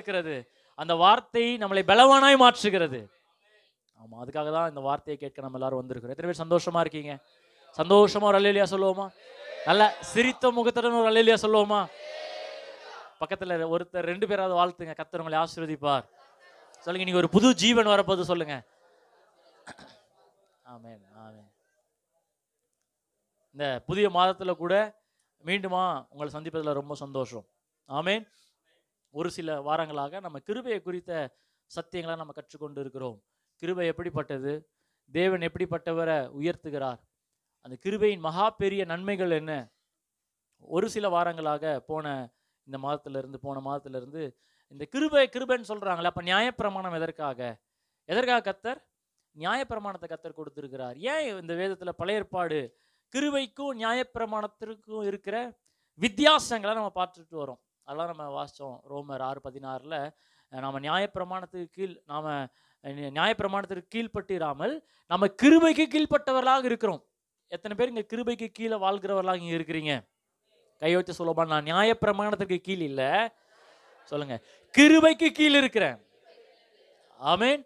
இருக்கிறது அந்த வார்த்தை நம்மளை பலவானாய் மாற்றுகிறது ஆமாம் அதுக்காக தான் இந்த வார்த்தையை கேட்க நம்ம எல்லாரும் வந்திருக்கிறோம் எத்தனை பேர் சந்தோஷமா இருக்கீங்க சந்தோஷமா ஒரு அல்லா சொல்லுவோமா நல்ல சிரித்த முகத்துடன் ஒரு அல்லா சொல்லுவோமா பக்கத்தில் ஒருத்தர் ரெண்டு பேராவது வாழ்த்துங்க கத்தர் ஆசிர்வதிப்பார் சொல்லுங்க இன்னைக்கு ஒரு புது ஜீவன் வரப்போது சொல்லுங்க ஆமேன் ஆமேன் இந்த புதிய மாதத்தில் கூட மீண்டுமா உங்களை சந்திப்பதில் ரொம்ப சந்தோஷம் ஆமேன் ஒரு சில வாரங்களாக நம்ம கிருபையை குறித்த சத்தியங்களை நம்ம கற்றுக்கொண்டு இருக்கிறோம் கிருபை எப்படிப்பட்டது தேவன் எப்படிப்பட்டவரை உயர்த்துகிறார் அந்த கிருபையின் மகா பெரிய நன்மைகள் என்ன ஒரு சில வாரங்களாக போன இந்த மாதத்திலிருந்து போன மாதத்திலிருந்து இந்த கிருபை கிருபைன்னு சொல்கிறாங்களே அப்போ நியாயப்பிரமாணம் எதற்காக எதற்காக கத்தர் நியாயப்பிரமாணத்தை கத்தர் கொடுத்துருக்கிறார் ஏன் இந்த வேதத்தில் பழைய ஏற்பாடு கிருவைக்கும் நியாயப்பிரமாணத்திற்கும் இருக்கிற வித்தியாசங்களை நம்ம பார்த்துட்டு வரோம் அதெல்லாம் நம்ம வாசித்தோம் ரோமர் ஆறு பதினாறில் நாம் நியாயப்பிரமாணத்துக்கு கீழ் நாம் நியாயப்பிரமாணத்திற்கு கீழ்பட்டிராமல் நம்ம கிருபைக்கு கீழ்பட்டவர்களாக இருக்கிறோம் எத்தனை பேர் இங்கே கிருபைக்கு கீழே வாழ்கிறவர்களாக இங்கே இருக்கிறீங்க கை வச்சு சொல்லப்பா நான் நியாயப்பிரமாணத்திற்கு கீழ் இல்லை சொல்லுங்க கிருபைக்கு கீழ் இருக்கிறேன் ஆமீன்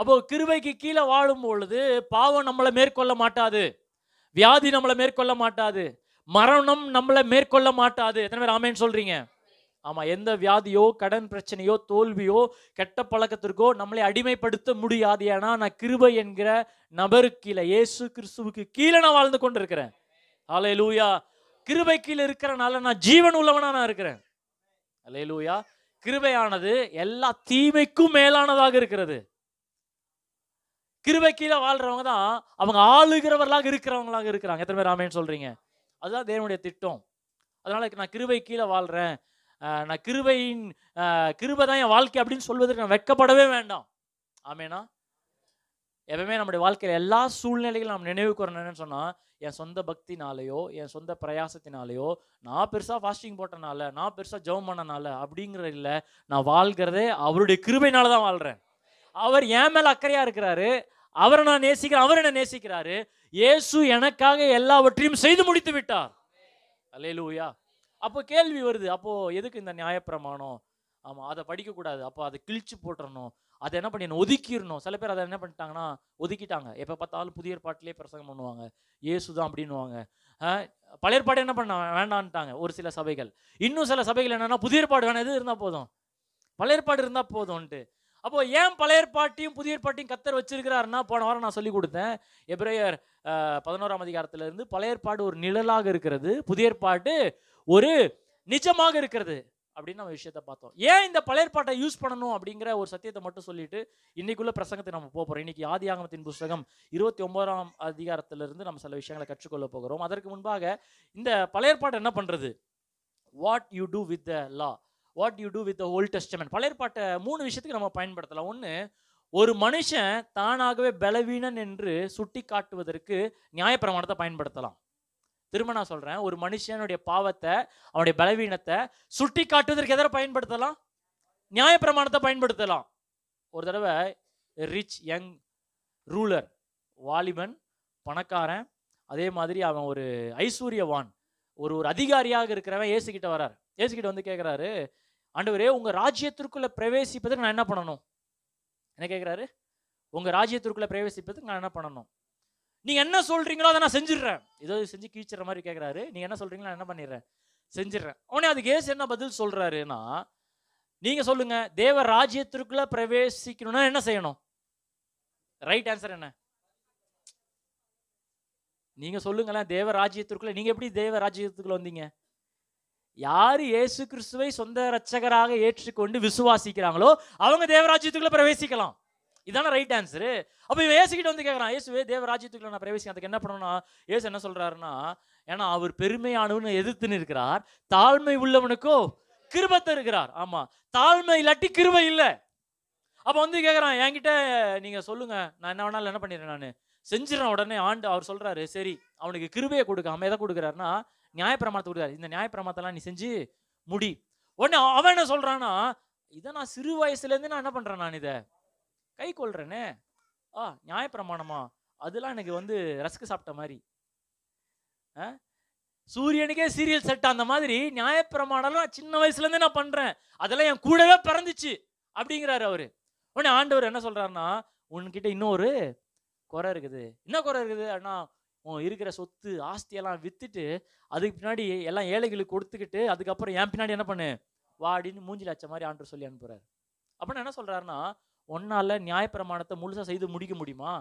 அப்போ கிருபைக்கு கீழே வாழும் பொழுது பாவம் நம்மளை மேற்கொள்ள மாட்டாது வியாதி நம்மளை மேற்கொள்ள மாட்டாது மரணம் நம்மளை மேற்கொள்ள மாட்டாது எத்தனை பேர் ஆமேன்னு சொல்றீங்க ஆமாம் எந்த வியாதியோ கடன் பிரச்சனையோ தோல்வியோ கெட்ட பழக்கத்திற்கோ நம்மளை அடிமைப்படுத்த முடியாது ஏன்னா நான் கிருபை என்கிற நபருக்கு கீழே இயேசு கிறிஸ்துவுக்கு கீழே நான் வாழ்ந்து கொண்டு இருக்கிறேன் அலே லூயா கிருபை கீழே இருக்கிறனால நான் ஜீவன் உள்ளவனாக நான் இருக்கிறேன் அலே லூயா கிருபையானது எல்லா தீமைக்கும் மேலானதாக இருக்கிறது கிருபை கீழே வாழ்றவங்க தான் அவங்க ஆளுகிறவர்களாக இருக்கிறவங்களாக இருக்கிறாங்க எத்தனை பேர் ஆமேன்னு சொல்றீங்க அதுதான் தேவனுடைய திட்டம் அதனால நான் கிருபை கீழே வாழ்றேன் நான் கிருபையின் கிருபை தான் என் வாழ்க்கை அப்படின்னு சொல்வதற்கு நான் வெட்கப்படவே வேண்டாம் ஆமேனா எப்பவுமே நம்முடைய வாழ்க்கையில் எல்லா சூழ்நிலைகளும் நம்ம நினைவு என்னன்னு சொன்னால் என் சொந்த பக்தினாலேயோ என் சொந்த பிரயாசத்தினாலேயோ நான் பெருசாக ஃபாஸ்டிங் போட்டனால நான் பெருசாக ஜவம் பண்ணனால அப்படிங்கிறது இல்லை நான் வாழ்கிறதே அவருடைய கிருபைனால தான் வாழ்கிறேன் அவர் என் மேலே அக்கறையாக இருக்கிறாரு அவரை நான் நேசிக்கிறேன் அவர் என்ன நேசிக்கிறாரு இயேசு எனக்காக எல்லாவற்றையும் செய்து முடித்து விட்டார் அலே அப்போ கேள்வி வருது அப்போது எதுக்கு இந்த நியாயப்பிரமாணம் ஆமாம் அதை படிக்கக்கூடாது அப்போ அதை கிழிச்சு போட்டுறணும் அதை என்ன பண்ணிடணும் ஒதுக்கிடணும் சில பேர் அதை என்ன பண்ணிட்டாங்கன்னா ஒதுக்கிட்டாங்க எப்போ பார்த்தாலும் புதிய பாட்டிலேயே பிரசங்கம் பண்ணுவாங்க ஏசுதான் அப்படின்வாங்க பழைய பாடு என்ன பண்ண வேண்டான்ட்டாங்க ஒரு சில சபைகள் இன்னும் சில சபைகள் என்னென்னா புதிய பாடு வேணாம் எது இருந்தால் போதும் பழைய பாடு இருந்தால் போதும்ன்ட்டு அப்போ ஏன் பழைய பாட்டியும் புதிய பாட்டியும் கத்தர் வச்சிருக்கிறாருன்னா போன வாரம் நான் சொல்லி கொடுத்தேன் எப்ரேயர் பதினோராம் அதிகாரத்திலிருந்து பழைய பாடு ஒரு நிழலாக இருக்கிறது புதிய பாட்டு ஒரு நிஜமாக இருக்கிறது அப்படின்னு நம்ம விஷயத்த பார்த்தோம் ஏன் இந்த பாட்டை யூஸ் பண்ணணும் அப்படிங்கிற ஒரு சத்தியத்தை மட்டும் சொல்லிட்டு இன்னைக்குள்ள பிரசங்கத்தை நம்ம போகிறோம் இன்னைக்கு ஆதி ஆகமத்தின் புஸ்தகம் இருபத்தி ஒன்பதாம் அதிகாரத்திலிருந்து நம்ம சில விஷயங்களை கற்றுக்கொள்ள போகிறோம் அதற்கு முன்பாக இந்த பாட்டை என்ன பண்ணுறது what you do with the law what you do with the Old Testament பாட்டை மூணு விஷயத்துக்கு நம்ம பயன்படுத்தலாம் ஒன்று ஒரு மனுஷன் தானாகவே பலவீனன் என்று சுட்டி காட்டுவதற்கு நியாயப்பிரமாணத்தை பயன்படுத்தலாம் திரும்ப நான் சொல்கிறேன் ஒரு மனுஷனுடைய பாவத்தை அவனுடைய பலவீனத்தை சுட்டி காட்டுவதற்கு எதிர பயன்படுத்தலாம் நியாயப்பிரமாணத்தை பயன்படுத்தலாம் ஒரு தடவை ரிச் யங் ரூலர் வாலிபன் பணக்காரன் அதே மாதிரி அவன் ஒரு ஐஸ்வர்யவான் ஒரு ஒரு அதிகாரியாக இருக்கிறவன் ஏசுகிட்ட வரார் ஏசுகிட்ட வந்து கேட்குறாரு ஆண்டவரே உங்கள் ராஜ்யத்திற்குள்ளே பிரவேசிப்பதற்கு நான் என்ன பண்ணணும் என்ன கேட்குறாரு உங்கள் ராஜ்யத்திற்குள்ளே பிரவேசிப்பதற்கு நான் என்ன பண்ணணும் நீங்கள் என்ன சொல்கிறீங்களோ அதை நான் செஞ்சிடறேன் ஏதோ செஞ்சு கீழ்ச்சுற மாதிரி கேட்குறாரு நீங்கள் என்ன சொல்கிறீங்களோ என்ன பண்ணிடுறேன் செஞ்சிடறேன் உடனே அதுக்கு ஏசு என்ன பதில் சொல்கிறாருன்னா நீங்கள் சொல்லுங்கள் தேவ ராஜ்யத்திற்குள்ள பிரவேசிக்கணும்னா என்ன செய்யணும் ரைட் ஆன்சர் என்ன நீங்கள் சொல்லுங்களேன் தேவ ராஜ்யத்திற்குள்ள நீங்கள் எப்படி தேவ ராஜ்யத்துக்குள்ள வந்தீங்க யார் இயேசு கிறிஸ்துவை சொந்த ரட்சகராக ஏற்றுக்கொண்டு விசுவாசிக்கிறாங்களோ அவங்க தேவராஜ்யத்துக்குள்ளே பிரவேசிக்கலாம் இதான ரைட் ஆன்சரு அப்போ இவன் ஏசுகிட்ட வந்து கேட்குறான் ஏசுவே தேவ ராஜ்யத்துக்குள்ள நான் பிரவேசிக்க அதுக்கு என்ன பண்ணணும் ஏசு என்ன சொல்கிறாருன்னா ஏன்னா அவர் பெருமையானவனு எதிர்த்துன்னு இருக்கிறார் தாழ்மை உள்ளவனுக்கோ கிருபத்தை இருக்கிறார் ஆமாம் தாழ்மை இல்லாட்டி கிருபை இல்லை அப்போ வந்து கேட்குறான் என்கிட்ட நீங்கள் சொல்லுங்கள் நான் என்ன வேணாலும் என்ன பண்ணிடுறேன் நான் செஞ்சிடறேன் உடனே ஆண்டு அவர் சொல்கிறாரு சரி அவனுக்கு கிருபையை கொடுக்காம எதை கொடுக்குறாருன்னா நியாயப்பிரமாணத்தை கொடுக்குறாரு இந்த நியாயப்பிரமாத்தெல்லாம் நீ செஞ்சு முடி உடனே அவன் என்ன சொல்கிறான்னா இதை நான் சிறு வயசுலேருந்து நான் என்ன பண்ணுறேன் நான் இதை கை கொள்றேனே ஆ நியாயப்பிரமாணமா அதெல்லாம் எனக்கு வந்து ரஸ்க்கு சாப்பிட்ட மாதிரி சூரியனுக்கே சீரியல் செட் அந்த மாதிரி நியாயப்பிரமாணம்லாம் சின்ன வயசுலேருந்தே நான் பண்ணுறேன் அதெல்லாம் என் கூடவே பிறந்துச்சு அப்படிங்கிறாரு அவர் உடனே ஆண்டவர் என்ன சொல்கிறாருன்னா உன்கிட்ட இன்னொரு குறை இருக்குது என்ன குறை இருக்குது அண்ணா உன் இருக்கிற சொத்து ஆஸ்தியெல்லாம் விற்றுட்டு அதுக்கு பின்னாடி எல்லாம் ஏழைகளுக்கு கொடுத்துக்கிட்டு அதுக்கப்புறம் என் பின்னாடி என்ன பண்ணு வாடின்னு மூஞ்சில் அச்ச மாதிரி ஆண்டர் சொல்லி அனுப்புறாரு அப்படின்னு என்ன சொல்கிறாருன்னா ஒன்னால் நியாயப்பிரமாணத்தை முழுசாக செய்து முடிக்க முடியுமா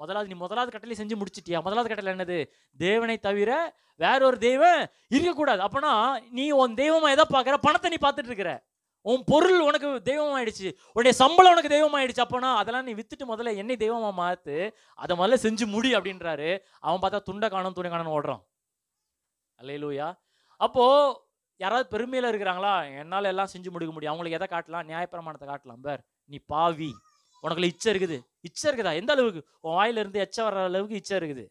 முதலாவது நீ முதலாவது கட்டளை செஞ்சு முடிச்சிட்டியா முதலாவது கட்டளை என்னது தேவனை தவிர வேற ஒரு தெய்வம் இருக்கக்கூடாது அப்போனா நீ உன் தெய்வமா எதை பார்க்குற பணத்தை நீ பார்த்துட்டு இருக்கிற உன் பொருள் உனக்கு தெய்வம் ஆயிடுச்சு உன்னுடைய சம்பளம் உனக்கு தெய்வம் ஆயிடுச்சு அப்போனா அதெல்லாம் நீ வித்துட்டு முதல்ல என்னை தெய்வமா மாத்து அதை முதல்ல செஞ்சு முடி அப்படின்றாரு அவன் பார்த்தா துண்டை காணும் துணை காணும் ஓடுறான் அல்லையிலூயா அப்போ யாராவது பெருமையில இருக்கிறாங்களா என்னால் எல்லாம் செஞ்சு முடிக்க முடியும் அவங்களுக்கு எதை காட்டலாம் நியாயப்பிரமாணத்தை காட்டலாம் பேர் நீ பாவி உனக்குள்ள இச்சை இருக்குது இச்சை இருக்குதா எந்த அளவுக்கு உன் வாயில இருந்து எச்ச வர்ற அளவுக்கு இச்சை இருக்குது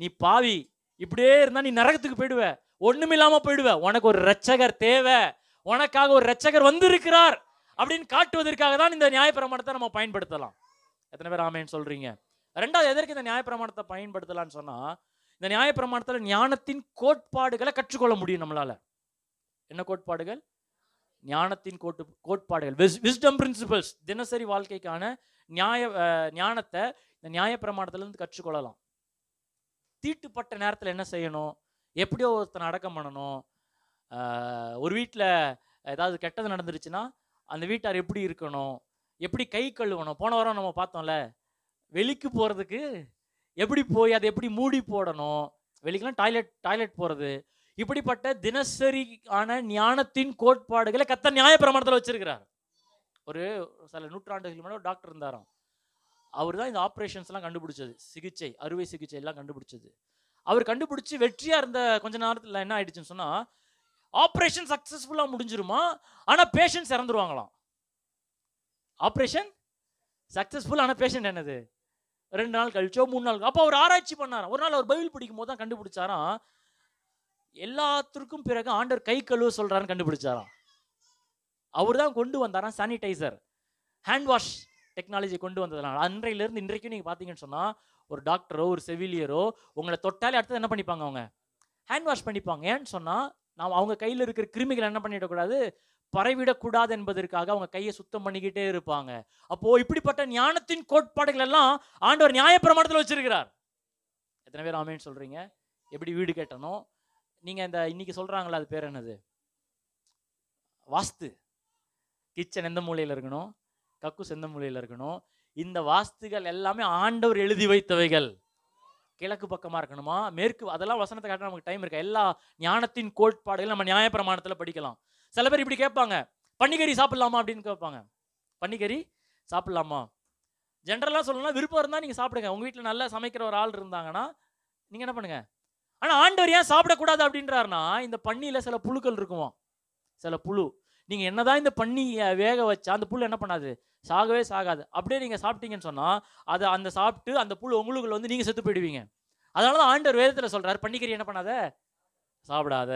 நீ பாவி இப்படியே இருந்தா நீ நரகத்துக்கு போயிடுவ ஒண்ணுமில்லாம போயிடுவ உனக்கு ஒரு ரச்சகர் தேவை உனக்காக ஒரு ரச்சகர் வந்திருக்கிறார் அப்படின்னு காட்டுவதற்காக தான் இந்த நியாயப்பிரமாணத்தை நம்ம பயன்படுத்தலாம் எத்தனை பேர் ஆமேன்னு சொல்றீங்க ரெண்டாவது எதற்கு இந்த நியாயப்பிரமாணத்தை பயன்படுத்தலாம்னு சொன்னா இந்த நியாயப்பிரமாணத்தில் ஞானத்தின் கோட்பாடுகளை கற்றுக்கொள்ள முடியும் நம்மளால என்ன கோட்பாடுகள் ஞானத்தின் கோட்டு கோட்பாடுகள் விஸ்டம் பிரின்சிபல்ஸ் தினசரி வாழ்க்கைக்கான நியாய ஞானத்தை இந்த நியாய பிரமாணத்திலேருந்து கற்றுக்கொள்ளலாம் தீட்டுப்பட்ட நேரத்தில் என்ன செய்யணும் எப்படியோ ஒருத்தனை அடக்கம் பண்ணணும் ஒரு வீட்டில் ஏதாவது கெட்டது நடந்துருச்சுன்னா அந்த வீட்டார் எப்படி இருக்கணும் எப்படி கை கழுவணும் போன வாரம் நம்ம பார்த்தோம்ல வெளிக்கு போகிறதுக்கு எப்படி போய் அதை எப்படி மூடி போடணும் வெளிக்கெலாம் டாய்லெட் டாய்லெட் போகிறது இப்படிப்பட்ட தினசரி ஆன ஞானத்தின் கோட்பாடுகளை கத்த நியாய பிரமாணத்தில் வச்சிருக்கிறார் ஒரு சில நூற்றாண்டுகளுக்கு ஒரு டாக்டர் இருந்தாராம் அவர் தான் இந்த ஆப்ரேஷன்ஸ்லாம் கண்டுபிடிச்சது சிகிச்சை அறுவை சிகிச்சை எல்லாம் கண்டுபிடிச்சது அவர் கண்டுபிடிச்சி வெற்றியாக இருந்த கொஞ்ச நேரத்தில் என்ன ஆயிடுச்சுன்னு சொன்னால் ஆப்ரேஷன் சக்ஸஸ்ஃபுல்லாக முடிஞ்சிருமா ஆனால் பேஷண்ட்ஸ் இறந்துருவாங்களாம் ஆப்ரேஷன் சக்ஸஸ்ஃபுல் ஆனால் பேஷண்ட் என்னது ரெண்டு நாள் கழிச்சோ மூணு நாள் அப்போ அவர் ஆராய்ச்சி பண்ணாராம் ஒரு நாள் அவர் பைபிள் பிடிக்கும் போது தான் கண்டுபிடிச்சாராம் எல்லாத்திற்கும் பிறகு ஆண்டவர் கை கழுவ சொல்கிறான்னு கண்டுபிடிச்சாராம் அவர் தான் கொண்டு வந்தாராம் சானிடைசர் ஹேண்ட் வாஷ் டெக்னாலஜி கொண்டு வந்ததுனால அன்றையிலேருந்து இன்றைக்கும் நீங்கள் பார்த்தீங்கன்னு சொன்னால் ஒரு டாக்டரோ ஒரு செவிலியரோ உங்களை தொட்டாலே அடுத்தது என்ன பண்ணிப்பாங்க அவங்க ஹேண்ட் வாஷ் பண்ணிப்பாங்க ஏன்னு சொன்னால் நாம் அவங்க கையில் இருக்கிற கிருமிகள் என்ன பண்ணிடக்கூடாது பரவிடக்கூடாது என்பதற்காக அவங்க கையை சுத்தம் பண்ணிக்கிட்டே இருப்பாங்க அப்போ இப்படிப்பட்ட ஞானத்தின் கோட்பாடுகள் எல்லாம் ஆண்டவர் நியாயப்பிரமாணத்தில் வச்சிருக்கிறார் எத்தனை பேர் ஆமேன்னு சொல்றீங்க எப்படி வீடு கேட்டனோ நீங்கள் இந்த இன்னைக்கு சொல்கிறாங்களா அது பேர் என்னது வாஸ்து கிச்சன் எந்த மூலையில் இருக்கணும் கக்குஸ் எந்த மூலையில் இருக்கணும் இந்த வாஸ்துகள் எல்லாமே ஆண்டவர் எழுதி வைத்தவைகள் கிழக்கு பக்கமாக இருக்கணுமா மேற்கு அதெல்லாம் வசனத்தை காட்ட நமக்கு டைம் இருக்கா எல்லா ஞானத்தின் கோட்பாடுகள் நம்ம நியாயப்பிரமாணத்தில் படிக்கலாம் சில பேர் இப்படி கேட்பாங்க பன்னிக்கறி சாப்பிட்லாமா அப்படின்னு கேட்பாங்க பன்னிக்கறி சாப்பிட்லாமா ஜென்ரலாக சொல்லணும்னா விருப்பம் இருந்தால் நீங்கள் சாப்பிடுங்க உங்கள் வீட்டில் நல்லா சமைக்கிற ஒரு ஆள் இருந்தாங்கன்னா நீங்கள் என்ன பண்ணுங்கள் ஆனால் ஆண்டவர் ஏன் சாப்பிடக்கூடாது அப்படின்றாருனா இந்த பண்ணியில சில புழுக்கள் இருக்குமா சில புழு நீங்கள் என்னதான் இந்த பண்ணியை வேக வச்சா அந்த புல் என்ன பண்ணாது சாகவே சாகாது அப்படியே நீங்கள் சாப்பிட்டீங்கன்னு சொன்னால் அதை அந்த சாப்பிட்டு அந்த புல் உங்களுக்குள்ள வந்து நீங்கள் செத்து போயிடுவீங்க அதனாலதான் தான் ஆண்டவர் வேதத்தில் சொல்கிறார் பண்ணிக்கறி என்ன பண்ணாத சாப்பிடாத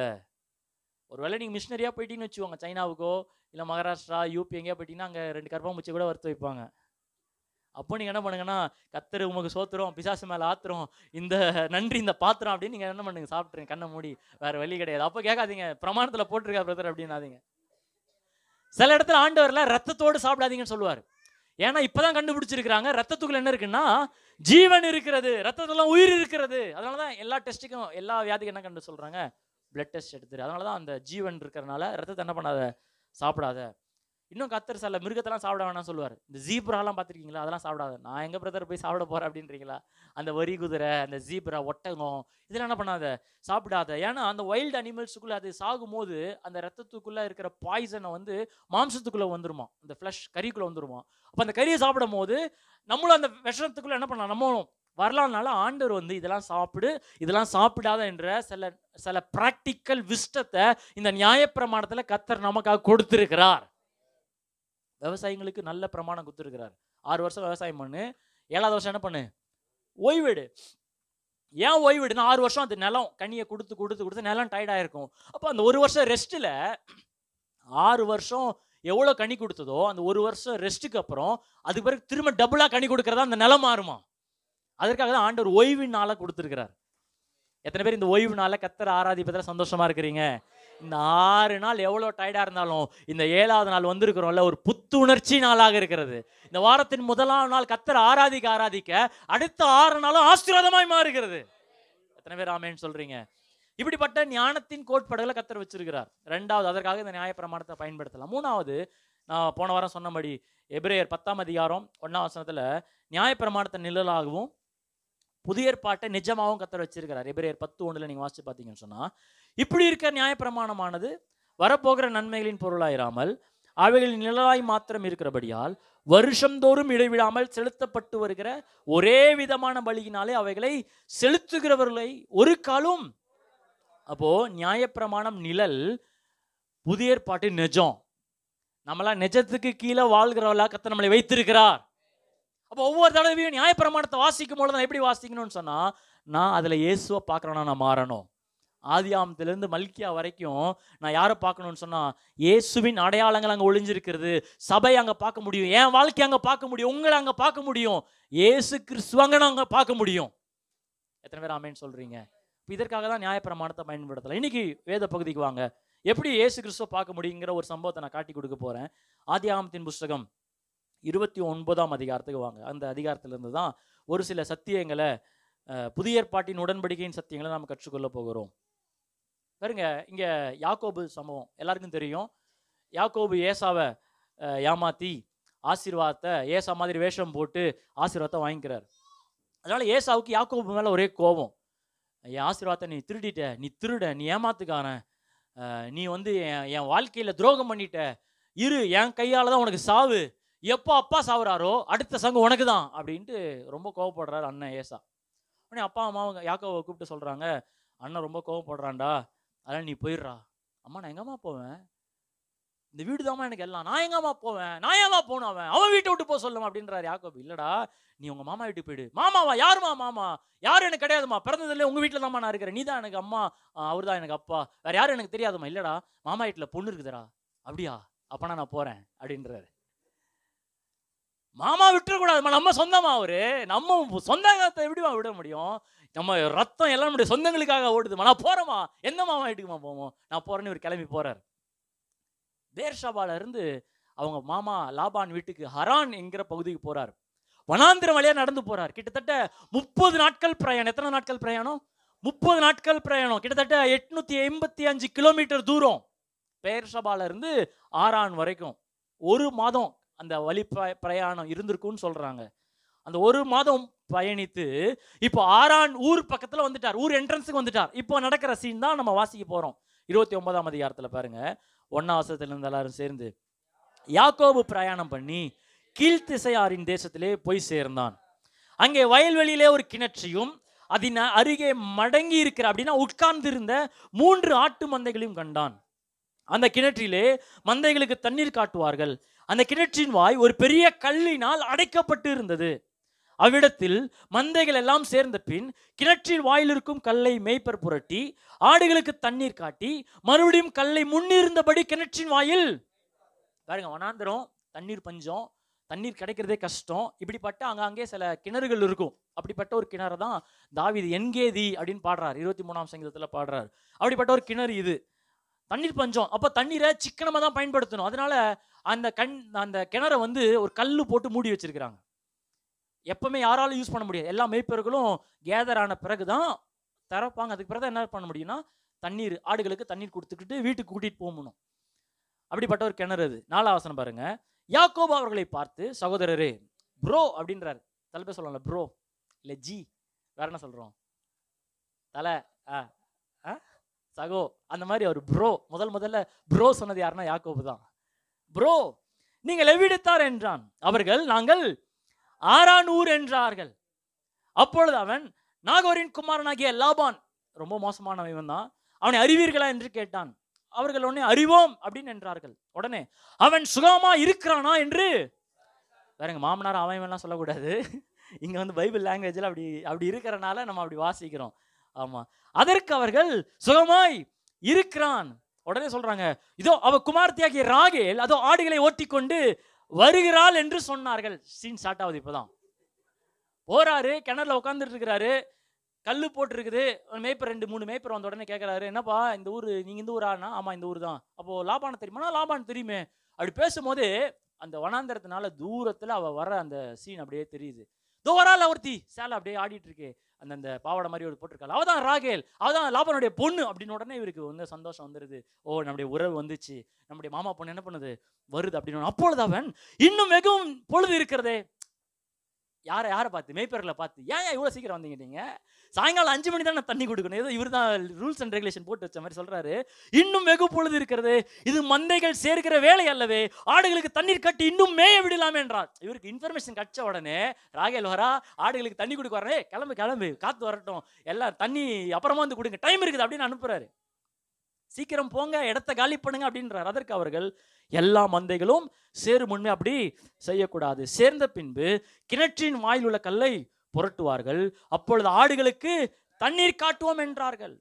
ஒருவேளை நீங்கள் மிஷினரியாக போயிட்டீங்கன்னு வச்சுக்கோங்க சைனாவுக்கோ இல்லை மகாராஷ்டிரா யூபி எங்கேயா போயிட்டீங்கன்னா அங்கே ரெண்டு கருப்பா கர்ப்பாம்பூச்சி கூட வறுத்து வைப்பாங்க அப்போ நீங்கள் என்ன பண்ணுங்கன்னா கத்தர் உமக்கு சோத்துறோம் பிசாசு மேலே ஆத்துறோம் இந்த நன்றி இந்த பாத்திரம் அப்படின்னு நீங்கள் என்ன பண்ணுங்க சாப்பிட்ருங்க கண்ணை மூடி வேறு வழி கிடையாது அப்போ கேட்காதீங்க பிரமாணத்தில் போட்டிருக்கா பிரதர் அப்படின்னாதீங்க சில இடத்துல ஆண்டவரில் ரத்தத்தோடு சாப்பிடாதீங்கன்னு சொல்லுவார் ஏன்னா இப்போ தான் கண்டுபிடிச்சிருக்கிறாங்க ரத்தத்துக்குள்ள என்ன இருக்குன்னா ஜீவன் இருக்கிறது ரத்தத்துலாம் உயிர் இருக்கிறது அதனால தான் எல்லா டெஸ்ட்டுக்கும் எல்லா வியாதிக்கும் என்ன கண்டு சொல்கிறாங்க பிளட் டெஸ்ட் எடுத்துரு அதனால தான் அந்த ஜீவன் இருக்கிறனால ரத்தத்தை என்ன பண்ணாத சாப்பிடாத இன்னும் கத்தர் சில மிருகத்தெல்லாம் சாப்பிட வேணாம் சொல்லுவார் இந்த ஜீப்ராலாம் பார்த்துருக்கீங்களா அதெல்லாம் சாப்பிடாது நான் எங்கள் பிரதர் போய் சாப்பிட போகிறேன் அப்படின்றீங்களா அந்த வரி குதிரை அந்த ஜீப்ரா ஒட்டகம் இதெல்லாம் என்ன பண்ணாத சாப்பிடாத ஏன்னா அந்த வைல்டு அனிமல்ஸுக்குள்ளே அது சாகும்போது அந்த ரத்தத்துக்குள்ளே இருக்கிற பாய்சனை வந்து மாம்சத்துக்குள்ளே வந்துருமா அந்த ஃப்ளஷ் கறிக்குள்ளே வந்துருமா அப்போ அந்த கறியை சாப்பிடும் போது நம்மளும் அந்த விஷத்துக்குள்ளே என்ன பண்ணலாம் நம்மளும் வரலாம்னால ஆண்டவர் வந்து இதெல்லாம் சாப்பிடு இதெல்லாம் சாப்பிடாத என்ற சில சில ப்ராக்டிக்கல் விஷ்டத்தை இந்த நியாயப்பிரமாணத்தில் கத்தர் நமக்காக கொடுத்துருக்கிறார் விவசாயிங்களுக்கு நல்ல பிரமாணம் கொடுத்துருக்கிறார் ஆறு வருஷம் விவசாயம் பண்ணு ஏழாவது வருஷம் என்ன பண்ணு ஓய்வீடு ஏன் ஓய்வீடுனா ஆறு வருஷம் அது நிலம் கனியை கொடுத்து கொடுத்து கொடுத்து நிலம் டயர்டாயிருக்கும் அப்போ அந்த ஒரு வருஷம் ரெஸ்ட்டில் ஆறு வருஷம் எவ்வளோ கனி கொடுத்ததோ அந்த ஒரு வருஷம் ரெஸ்ட்டுக்கு அப்புறம் அதுக்கு பிறகு திரும்ப டபுளாக கனி கொடுக்குறதா அந்த நிலம் மாறுமா அதற்காக தான் ஆண்டவர் ஓய்வு நாளாக கொடுத்துருக்கிறார் எத்தனை பேர் இந்த ஓய்வு நாளில் கத்தர் ஆராதிப்பதில் சந்தோஷமாக இருக்கிறீங்க இந்த ஆறு நாள் எவ்வளோ டயர்டாக இருந்தாலும் இந்த ஏழாவது நாள் வந்திருக்கிறோம்ல ஒரு புத்துணர்ச்சி நாளாக இருக்கிறது இந்த வாரத்தின் முதலாம் நாள் கத்தர் ஆராதிக்க ஆராதிக்க அடுத்த ஆறு நாளும் ஆசீர்வாதமாய் மாறுகிறது எத்தனை பேர் ஆமேன்னு சொல்கிறீங்க இப்படிப்பட்ட ஞானத்தின் கோட்பாடுகளை கத்தர் வச்சிருக்கிறார் ரெண்டாவது அதற்காக இந்த நியாயப்பிரமாணத்தை பயன்படுத்தலாம் மூணாவது நான் போன வாரம் சொன்னபடி எபிரேயர் பத்தாம் அதிகாரம் ஒன்றாம் வசனத்தில் நியாயப்பிரமாணத்தை நிழலாகவும் புதிய ஏற்பாட்டை நிஜமாகவும் கத்தர் வச்சிருக்கிறார் எபிரேயர் பத்து ஒன்றில் நீங்கள் வாசித்து பார்த்தீங்கன்னு சொன்னால் இப்படி இருக்க நியாயப்பிரமாணமானது வரப்போகிற நன்மைகளின் பொருளாயிராமல் அவைகளின் நிழலாய் மாத்திரம் இருக்கிறபடியால் வருஷந்தோறும் இடைவிடாமல் செலுத்தப்பட்டு வருகிற ஒரே விதமான பலியினாலே அவைகளை செலுத்துகிறவர்களை ஒரு காலும் அப்போ நியாயப்பிரமாணம் நிழல் புதிய ஏற்பாட்டு நிஜம் நம்மளா நிஜத்துக்கு கீழே வாழ்கிறவளா கத்த நம்மளை வைத்திருக்கிறார் அப்போ ஒவ்வொரு தடவையும் நியாயப்பிரமாணத்தை வாசிக்கும் பொழுது நான் எப்படி வாசிக்கணும்னு சொன்னால் நான் அதில் இயேசுவை பார்க்குறேன்னா நான் மாறணும் ஆதி ஆதியாமத்திலேருந்து மல்கியா வரைக்கும் நான் யாரை பார்க்கணும்னு சொன்னால் இயேசுவின் அடையாளங்கள் அங்கே ஒளிஞ்சிருக்கிறது சபை அங்கே பார்க்க முடியும் என் வாழ்க்கை அங்கே பார்க்க முடியும் உங்களை அங்கே பார்க்க முடியும் ஏசு நான் அங்கே பார்க்க முடியும் எத்தனை பேர் ஆமைன்னு சொல்கிறீங்க இதற்காக தான் நியாயப்பிரமாணத்தை பயன்படுத்தலாம் இன்றைக்கி வேத பகுதிக்கு வாங்க எப்படி ஏசு கிறிஸ்துவ பார்க்க முடியுங்கிற ஒரு சம்பவத்தை நான் காட்டி கொடுக்க போகிறேன் ஆதி ஆமத்தின் புஸ்தகம் இருபத்தி ஒன்பதாம் அதிகாரத்துக்கு வாங்க அந்த அதிகாரத்திலிருந்து தான் ஒரு சில சத்தியங்களை புதிய ஏற்பாட்டின் உடன்படிக்கையின் சத்தியங்களை நாம் கற்றுக்கொள்ள போகிறோம் பாருங்க இங்கே யாக்கோபு சம்பவம் எல்லாருக்கும் தெரியும் யாக்கோபு ஏசாவை ஏமாத்தி ஆசீர்வாதத்தை ஏசா மாதிரி வேஷம் போட்டு ஆசீர்வாதத்தை வாங்கிக்கிறார் அதனால் ஏசாவுக்கு யாக்கோபு மேலே ஒரே கோபம் என் ஆசீர்வாதத்தை நீ திருடிட்ட நீ திருட நீ ஏமாத்துக்கான நீ வந்து என் என் வாழ்க்கையில் துரோகம் பண்ணிட்ட இரு என் கையால் தான் உனக்கு சாவு எப்போ அப்பா சாவுறாரோ அடுத்த சங்கம் உனக்கு தான் அப்படின்ட்டு ரொம்ப கோவப்படுறாரு அண்ணன் ஏசா உடனே அப்பா அம்மா அவங்க யாக்கோவை கூப்பிட்டு சொல்கிறாங்க அண்ணன் ரொம்ப கோவப்படுறான்டா அதனால் நீ போயிடுறா அம்மா நான் எங்கம்மா போவேன் இந்த வீடு தான் எனக்கு எல்லாம் நான் எங்கம்மா போவேன் நான் ஏமா போகணும் அவன் அவன் வீட்டை விட்டு போக சொல்லுமா அப்படின்றாரு யாக்கோப் இல்லைடா நீ உங்கள் மாமா வீட்டுக்கு போயிடு மாமாவா யாருமா மாமா யாரும் எனக்கு கிடையாதுமா பிறந்ததில்லை உங்கள் வீட்டில் தான்மா நான் இருக்கிறேன் நீ தான் எனக்கு அம்மா அவர் தான் எனக்கு அப்பா வேறு யாரும் எனக்கு தெரியாதுமா இல்லைடா மாமா வீட்டில் பொண்ணு இருக்குதுடா அப்படியா அப்போனா நான் போகிறேன் அப்படின்றாரு மாமா விட்டுறக்கூடாது நம்ம சொந்தமா அவரு நம்ம சொந்தத்தை எப்படி விட முடியும் நம்ம ரத்தம் எல்லாம் நம்முடைய சொந்தங்களுக்காக ஓடுதுமா நான் போகிறோமா எந்த மாமா வீட்டுக்குமா போவோம் நான் போகிறேன்னு இவர் கிளம்பி போகிறார் பேர்ஷாபால இருந்து அவங்க மாமா லாபான் வீட்டுக்கு ஹரான் என்கிற பகுதிக்கு போகிறார் வனாந்திரம் வழியாக நடந்து போகிறார் கிட்டத்தட்ட முப்பது நாட்கள் பிரயாணம் எத்தனை நாட்கள் பிரயாணம் முப்பது நாட்கள் பிரயாணம் கிட்டத்தட்ட எட்நூற்றி எண்பத்தி அஞ்சு கிலோமீட்டர் தூரம் பேர்ஷபால இருந்து ஆறான் வரைக்கும் ஒரு மாதம் அந்த வழி பிரயாணம் இருந்திருக்கும்னு சொல்கிறாங்க அந்த ஒரு மாதம் பயணித்து இப்போ ஆறான் ஊர் பக்கத்தில் வந்துட்டார் ஊர் என்ட்ரன்ஸுக்கு வந்துட்டார் இப்போ நடக்கிற சீன் தான் நம்ம வாசிக்க போகிறோம் இருபத்தி ஒன்பதாம் அதிகாரத்தில் பாருங்க ஒன்னா இருந்து எல்லாரும் சேர்ந்து யாக்கோபு பிரயாணம் பண்ணி கீழ்த்திசையாரின் தேசத்திலே போய் சேர்ந்தான் அங்கே வயல்வெளியிலே ஒரு கிணற்றியும் அதன் அருகே மடங்கி இருக்கிற அப்படின்னா உட்கார்ந்திருந்த மூன்று ஆட்டு மந்தைகளையும் கண்டான் அந்த கிணற்றிலே மந்தைகளுக்கு தண்ணீர் காட்டுவார்கள் அந்த கிணற்றின் வாய் ஒரு பெரிய கல்லினால் அடைக்கப்பட்டு இருந்தது அவ்விடத்தில் மந்தைகள் எல்லாம் சேர்ந்த பின் கிணற்றில் வாயில் இருக்கும் கல்லை மேய்ப்பர் புரட்டி ஆடுகளுக்கு தண்ணீர் காட்டி மறுபடியும் கல்லை முன்னிருந்தபடி கிணற்றின் வாயில் பாருங்க வனாந்திரம் தண்ணீர் பஞ்சம் தண்ணீர் கிடைக்கிறதே கஷ்டம் இப்படிப்பட்ட அங்கங்கே சில கிணறுகள் இருக்கும் அப்படிப்பட்ட ஒரு கிணறு தான் தாவிது என்கேதி அப்படின்னு பாடுறாரு இருபத்தி மூணாம் சங்கீதத்தில் பாடுறாரு அப்படிப்பட்ட ஒரு கிணறு இது தண்ணீர் பஞ்சம் அப்போ தண்ணீரை சிக்கனமாக தான் பயன்படுத்தணும் அதனால அந்த கண் அந்த கிணற வந்து ஒரு கல் போட்டு மூடி வச்சிருக்கிறாங்க எப்பவுமே யாராலும் யூஸ் பண்ண முடியாது எல்லா மெய்ப்பர்களும் கேதர் ஆன பிறகு தான் திறப்பாங்க அதுக்கு பிறகு தான் என்ன பண்ண முடியும்னா தண்ணீர் ஆடுகளுக்கு தண்ணீர் கொடுத்துக்கிட்டு வீட்டுக்கு கூட்டிகிட்டு போகணும் அப்படிப்பட்ட ஒரு கிணறு அது நாலாவசனம் பாருங்க யாக்கோபா அவர்களை பார்த்து சகோதரரு ப்ரோ அப்படின்றாரு தலை பேர் சொல்லலாம்ல ப்ரோ இல்லை ஜி வேற என்ன சொல்கிறோம் தலை ஆ ஆ சகோ அந்த மாதிரி அவர் ப்ரோ முதல் முதல்ல ப்ரோ சொன்னது யாருன்னா யாக்கோபு தான் ப்ரோ நீங்கள் எவ்விடுத்தார் என்றான் அவர்கள் நாங்கள் ஆறானூர் என்றார்கள் அப்பொழுது அவன் நாகோரின் குமாரனாகிய லாபான் ரொம்ப மோசமான இவன் தான் அவனை அறிவீர்களா என்று கேட்டான் அவர்கள் உடனே அறிவோம் அப்படின்னு என்றார்கள் உடனே அவன் சுகமா இருக்கிறானா என்று வேறங்க மாமனார் அவன் எல்லாம் சொல்லக்கூடாது இங்கே வந்து பைபிள் லாங்குவேஜில் அப்படி அப்படி இருக்கிறனால நம்ம அப்படி வாசிக்கிறோம் ஆமாம் அதற்கு அவர்கள் சுகமாய் இருக்கிறான் உடனே சொல்றாங்க இதோ அவ குமார்த்தியாகிய ராகேல் அதோ ஆடுகளை ஓட்டி கொண்டு வருகிறாள் என்று சொன்னார்கள் சீன் ஸ்டார்ட் ஆகுது இப்போதான் போறாரு கிணறுல உட்காந்துட்டு இருக்கிறாரு கல் போட்டுருக்குது மேய்ப்பர் ரெண்டு மூணு மேய்ப்பர் வந்த உடனே கேட்குறாரு என்னப்பா இந்த ஊர் நீங்கள் இந்த ஊரானா ஆமாம் இந்த ஊர் தான் அப்போது லாபான தெரியுமா லாபான் தெரியுமே அப்படி பேசும்போது அந்த வனாந்தரத்தினால தூரத்தில் அவள் வர அந்த சீன் அப்படியே தெரியுது தோ ஒருத்தி சேலை அப்படியே ஆடிட்டுருக்கு அந்த அந்த பாவாடை மாதிரி ஒரு போட்டிருக்காள் அவள் தான் ராகேல் அவள் தான் லாபனுடைய பொண்ணு அப்படின்னு உடனே இவருக்கு வந்து சந்தோஷம் வந்துடுது ஓ நம்முடைய உறவு வந்துச்சு நம்முடைய மாமா பொண்ணு என்ன பண்ணுது வருது அப்படின்னு அப்பொழுது அவன் இன்னும் மிகவும் பொழுது இருக்கிறதே யாரை யாரை பார்த்து மேய்ப்பரில் பார்த்து ஏன் இவ்வளோ சீக்கிரம் வந்தீங்க சாயங்காலம் அஞ்சு மணி தான் நான் தண்ணி கொடுக்கணும் ஏதோ இவர் தான் ரூல்ஸ் அண்ட் ரெகுலேஷன் போட்டு வச்ச மாதிரி சொல்கிறாரு இன்னும் வெகு பொழுது இருக்கிறது இது மந்தைகள் சேர்க்கிற வேலை அல்லவே ஆடுகளுக்கு தண்ணீர் கட்டி இன்னும் மேய விடலாமே என்றார் இவருக்கு இன்ஃபர்மேஷன் கிடச்ச உடனே ராகேல் வரா ஆடுகளுக்கு தண்ணி கொடுக்க வரேன் கிளம்பு கிளம்பு காற்று வரட்டும் எல்லாம் தண்ணி அப்புறமா வந்து கொடுங்க டைம் இருக்குது அப்படின்னு அனுப்புகிறாரு சீக்கிரம் போங்க இடத்த காலி பண்ணுங்க அப்படின்றார் அதற்கு அவர்கள் எல்லா மந்தைகளும் சேரும் முன்மை அப்படி செய்யக்கூடாது சேர்ந்த பின்பு கிணற்றின் வாயில் உள்ள கல்லை புரட்டுவார்கள் அப்பொழுது ஆடுகளுக்கு தண்ணீர் காட்டுவோம் என்றார்கள்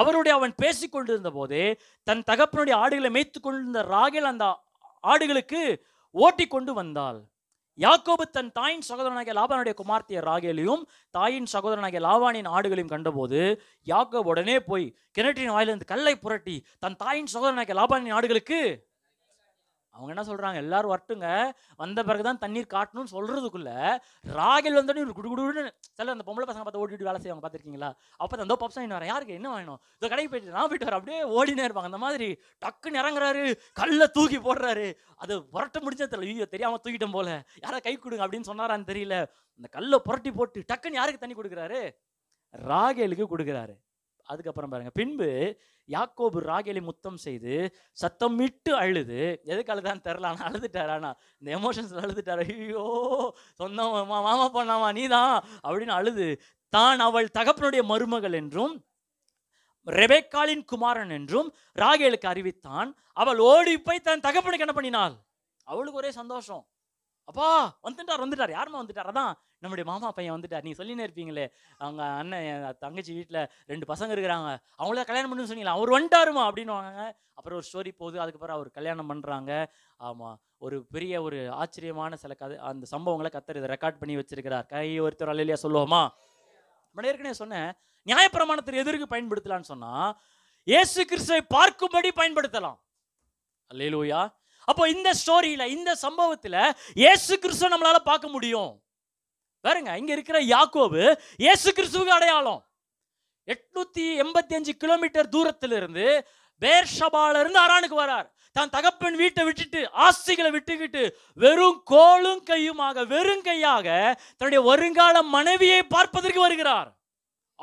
அவருடைய அவன் பேசிக் கொண்டிருந்த போதே தன் தகப்பனுடைய ஆடுகளை மேய்த்து கொண்டிருந்த ராகில் அந்த ஆடுகளுக்கு ஓட்டி கொண்டு வந்தாள் யாக்கோபு தன் தாயின் சகோதரனாகிய லாபானுடைய குமார்த்திய ராகேலையும் தாயின் சகோதரனாகிய லாவானின் ஆடுகளையும் கண்டபோது யாக்கோபு உடனே போய் கிணற்றின் வாயிலிருந்து கல்லை புரட்டி தன் தாயின் சகோதரனாகிய லாபானின் ஆடுகளுக்கு அவங்க என்ன சொல்கிறாங்க எல்லாரும் வரட்டுங்க வந்த பிறகு தான் தண்ணீர் காட்டணும்னு சொல்கிறதுக்குள்ளே ராகில் வந்தோடனே குடு குடுன்னு சில அந்த பொம்பளை பசங்க பார்த்து ஓட்டிட்டு வேலை செய்வாங்க பார்த்துருக்கீங்களா அப்போ அந்த பப்சன் வாங்கி வரேன் யாருக்கு என்ன வாங்கணும் இந்த கடைக்கு போயிட்டு நான் போயிட்டு வரேன் அப்படியே ஓடினே இருப்பாங்க அந்த மாதிரி டக்குன்னு இறங்குறாரு கல்லை தூக்கி போடுறாரு அது புரட்ட முடிஞ்சது தெரியல ஐயோ தெரியாமல் தூக்கிட்டோம் போல யாரை கை கொடுங்க அப்படின்னு சொன்னாரான்னு தெரியல அந்த கல்லை புரட்டி போட்டு டக்குன்னு யாருக்கு தண்ணி கொடுக்குறாரு ராகேலுக்கு கொடுக்குறாரு அதுக்கப்புறம் பாருங்க பின்பு யாக்கோபு ராகேலி முத்தம் செய்து சத்தமிட்டு அழுது எதுக்கு அழுதான்னு தெரில ஆனால் அழுதுட்டார் ஆனால் இந்த எமோஷன்ஸில் அழுதுட்டார் ஐயோ சொந்தம் மாமா பண்ணாமா நீ தான் அப்படின்னு அழுது தான் அவள் தகப்பனுடைய மருமகள் என்றும் ரெபேக்காலின் குமாரன் என்றும் ராகேலுக்கு அறிவித்தான் அவள் ஓடி போய் தன் தகப்பனுக்கு என்ன பண்ணினாள் அவளுக்கு ஒரே சந்தோஷம் அப்பா வந்துட்டார் வந்துட்டார் யாருமா வந்துட்டார் அதான் நம்முடைய மாமா பையன் வந்துட்டார் நீங்கள் சொல்லினே இருப்பீங்களே அவங்க அண்ணன் தங்கச்சி வீட்டில் ரெண்டு பசங்க இருக்கிறாங்க அவங்கள கல்யாணம் பண்ணுன்னு சொன்னீங்களா அவர் வந்துட்டாருமா அப்படின்னு வாங்க அப்புறம் ஒரு ஸ்டோரி போகுது அதுக்கப்புறம் அவர் கல்யாணம் பண்ணுறாங்க ஆமாம் ஒரு பெரிய ஒரு ஆச்சரியமான சில கதை அந்த சம்பவங்களை கத்தர் இதை ரெக்கார்ட் பண்ணி வச்சிருக்கிறார் கை ஒருத்தர் அலையிலையா சொல்லுவோமா நான் ஏற்கனவே சொன்னேன் நியாயப்பிரமாணத்தில் எதிர்க்கு பயன்படுத்தலாம்னு சொன்னால் ஏசு கிறிஸ்துவை பார்க்கும்படி பயன்படுத்தலாம் அல்லேலூயா அப்போ இந்த ஸ்டோரியில் இந்த சம்பவத்தில் ஏசு கிறிஸ்துவை நம்மளால் பார்க்க முடியும் பாருங்க இங்கே இருக்கிற யாக்கோபு இயேசு கிறிஸ்துவுக்கு அடையாளம் எட்நூத்தி எண்பத்தி அஞ்சு கிலோமீட்டர் தூரத்திலிருந்து இருந்து அரானுக்கு வரார் தான் தகப்பன் வீட்டை விட்டுட்டு ஆஸ்திகளை விட்டுக்கிட்டு வெறும் கோளும் கையுமாக வெறும் கையாக தன்னுடைய வருங்கால மனைவியை பார்ப்பதற்கு வருகிறார்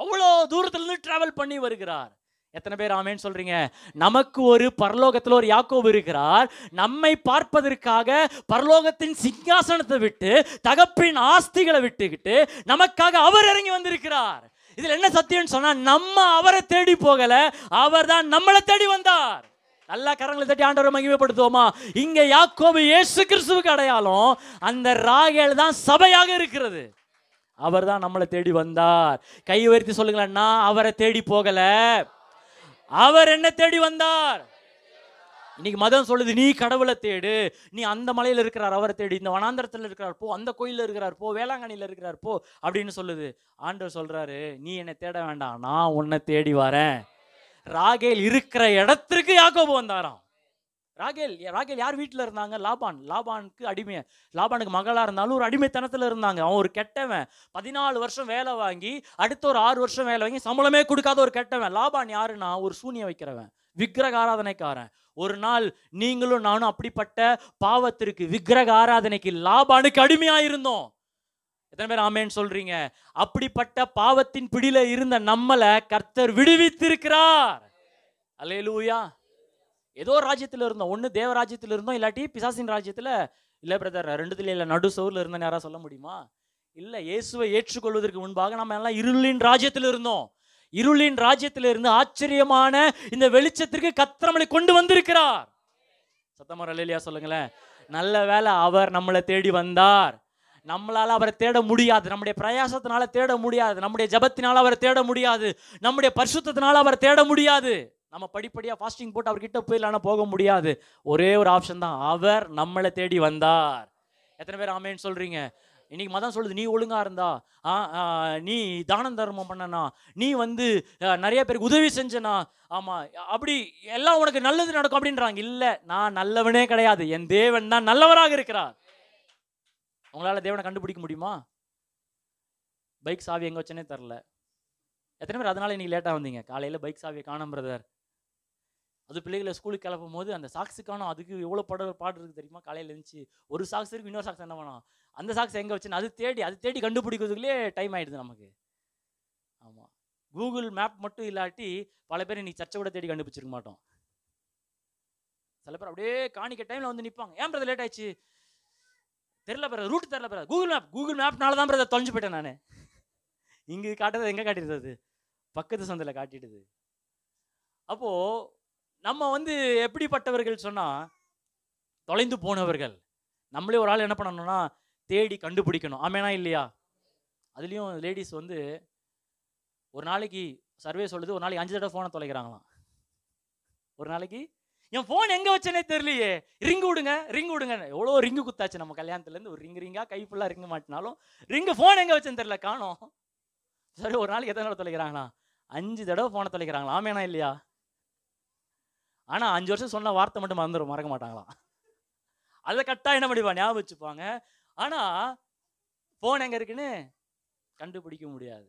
அவ்வளோ இருந்து டிராவல் பண்ணி வருகிறார் எத்தனை பேர் ஆமேன்னு சொல்றீங்க நமக்கு ஒரு பரலோகத்தில் ஒரு யாக்கோபு இருக்கிறார் நம்மை பார்ப்பதற்காக பரலோகத்தின் சிங்காசனத்தை விட்டு தகப்பின் ஆஸ்திகளை விட்டுக்கிட்டு நமக்காக அவர் இறங்கி வந்திருக்கிறார் இதில் என்ன சத்தியம்னு சொன்னால் நம்ம அவரை தேடி போகல அவர் தான் நம்மளை தேடி வந்தார் நல்ல கரங்களை தட்டி ஆண்டவரை மகிமைப்படுத்துவோமா இங்க யாக்கோபு ஏசு கிறிஸ்துவுக்கு அடையாளம் அந்த ராகல் தான் சபையாக இருக்கிறது அவர் தான் நம்மளை தேடி வந்தார் கை உயர்த்தி சொல்லுங்களேன் நான் அவரை தேடி போகலை அவர் என்ன தேடி வந்தார் இன்னைக்கு மதம் சொல்லுது நீ கடவுளை தேடு நீ அந்த மலையில் இருக்கிறார் அவரை தேடி இந்த வனாந்திரத்தில் இருக்கிறார் போ அந்த கோயிலில் இருக்கிறார் போ வேளாங்கண்ணியில் இருக்கிறார் போ அப்படின்னு சொல்லுது ஆண்டவர் சொல்றாரு நீ என்னை தேட வேண்டாம் நான் உன்னை தேடி வரேன் ராகேல் இருக்கிற இடத்திற்கு யாக்கோபு வந்தாராம் ராகேல் ராகேல் யார் வீட்டில் இருந்தாங்க லாபான் லாபானுக்கு அடிமை லாபானுக்கு மகளாக இருந்தாலும் ஒரு அடிமைத்தனத்தில் இருந்தாங்க அவன் ஒரு கெட்டவன் பதினாலு வருஷம் வேலை வாங்கி அடுத்த ஒரு ஆறு வருஷம் வேலை வாங்கி சம்பளமே கொடுக்காத ஒரு கெட்டவன் லாபான் யாருன்னா ஒரு சூனிய வைக்கிறவன் விக்கிரக ஆராதனைக்காரன் ஒரு நாள் நீங்களும் நானும் அப்படிப்பட்ட பாவத்திற்கு விக்கிரக ஆராதனைக்கு லாபானுக்கு அடிமையாக இருந்தோம் எத்தனை பேர் ஆமேன்னு சொல்றீங்க அப்படிப்பட்ட பாவத்தின் பிடியில இருந்த நம்மளை கர்த்தர் விடுவித்திருக்கிறார் லூயா ஏதோ ராஜ்யத்தில் இருந்தோம் ஒன்று தேவ ராஜ்யத்தில் இருந்தோம் இல்லாட்டி பிசாசின் ராஜ்யத்தில் இல்லை பிரதர் ரெண்டுத்துல இல்லை நடு சோரில் இருந்தேன் யாராவது சொல்ல முடியுமா இல்லை இயேசுவை ஏற்றுக்கொள்வதற்கு முன்பாக நம்ம எல்லாம் இருளின் ராஜ்யத்தில் இருந்தோம் இருளின் ராஜ்யத்தில் இருந்து ஆச்சரியமான இந்த வெளிச்சத்திற்கு கத்திரமலை கொண்டு வந்திருக்கிறார் சத்தமர் அலையிலியா சொல்லுங்களேன் நல்ல வேலை அவர் நம்மளை தேடி வந்தார் நம்மளால் அவரை தேட முடியாது நம்முடைய பிரயாசத்தினால தேட முடியாது நம்முடைய ஜபத்தினால் அவரை தேட முடியாது நம்முடைய பரிசுத்தினால அவரை தேட முடியாது நம்ம படிப்படியாக ஃபாஸ்டிங் போட்டு அவர்கிட்ட இல்லைனா போக முடியாது ஒரே ஒரு ஆப்ஷன் தான் அவர் நம்மளை தேடி வந்தார் எத்தனை பேர் ஆமேன்னு சொல்கிறீங்க இன்னைக்கு மதம் சொல்லுது நீ ஒழுங்காக இருந்தா நீ தானம் தர்மம் பண்ணனா நீ வந்து நிறைய பேருக்கு உதவி செஞ்சனா ஆமாம் அப்படி எல்லாம் உனக்கு நல்லது நடக்கும் அப்படின்றாங்க இல்லை நான் நல்லவனே கிடையாது என் தேவன் தான் நல்லவராக இருக்கிறார் உங்களால் தேவனை கண்டுபிடிக்க முடியுமா பைக் சாவி எங்கே வச்சனே தரல எத்தனை பேர் அதனால இன்னைக்கு லேட்டாக வந்தீங்க காலையில் பைக் சாவியை காணும் பிரதர் அது பிள்ளைகளை ஸ்கூலுக்கு கிளப்பும் போது அந்த சாக்ஸுக்கான அதுக்கு எவ்வளோ பாட பாடு இருக்குது தெரியுமா காலையில் இருந்துச்சு ஒரு சாக்ஸ் இருக்கு இன்னொரு சாக்ஸ் என்ன வேணும் அந்த சாக்ஸ் எங்கே வச்சுன்னு அது தேடி அது தேடி கண்டுபிடிக்கிறதுக்குள்ளே டைம் ஆகிடுது நமக்கு ஆமாம் கூகுள் மேப் மட்டும் இல்லாட்டி பல பேர் நீ சர்ச்சை கூட தேடி கண்டுபிடிச்சிருக்க மாட்டோம் சில பேர் அப்படியே காணிக்க டைமில் வந்து நிற்பாங்க ஏன் பிரதர் லேட் ஆயிடுச்சு தெரில பிறகு ரூட் தெரில பிறகு கூகுள் மேப் கூகுள் மேப்னால தான் பிறகு தொலைஞ்சு போயிட்டேன் நான் இங்கே காட்டுறது எங்கே காட்டிடுது அது பக்கத்து சந்தையில் காட்டிடுது அப்போது நம்ம வந்து எப்படிப்பட்டவர்கள் சொன்னால் தொலைந்து போனவர்கள் நம்மளே ஒரு ஆள் என்ன பண்ணணும்னா தேடி கண்டுபிடிக்கணும் ஆமேனா இல்லையா அதுலேயும் லேடிஸ் வந்து ஒரு நாளைக்கு சர்வே சொல்லுது ஒரு நாளைக்கு அஞ்சு தடவை ஃபோனை தொலைக்கிறாங்களாம் ஒரு நாளைக்கு என் ஃபோன் எங்கே வச்சேனே தெரியலையே ரிங்கு விடுங்க ரிங்கு விடுங்க எவ்வளோ ரிங்கு குத்தாச்சு நம்ம கல்யாணத்துலேருந்து ஒரு ரிங்கு ரிங்காக கை ஃபுல்லாக ரிங்கு மாட்டினாலும் ரிங்கு ஃபோன் எங்கே வச்சேன்னு தெரியல காணும் சரி ஒரு நாளைக்கு எத்தனை தடவை தொலைக்கிறாங்களா அஞ்சு தடவை ஃபோனை தொலைக்கிறாங்களா ஆமேனா இல்லையா ஆனால் அஞ்சு வருஷம் சொன்ன வார்த்தை மட்டும் மறந்துடும் மறக்க மாட்டாங்களாம் அதை கரெக்டாக என்ன பண்ணிப்பா ஞாபகம் வச்சுப்பாங்க ஆனால் ஃபோன் எங்கே இருக்குன்னு கண்டுபிடிக்க முடியாது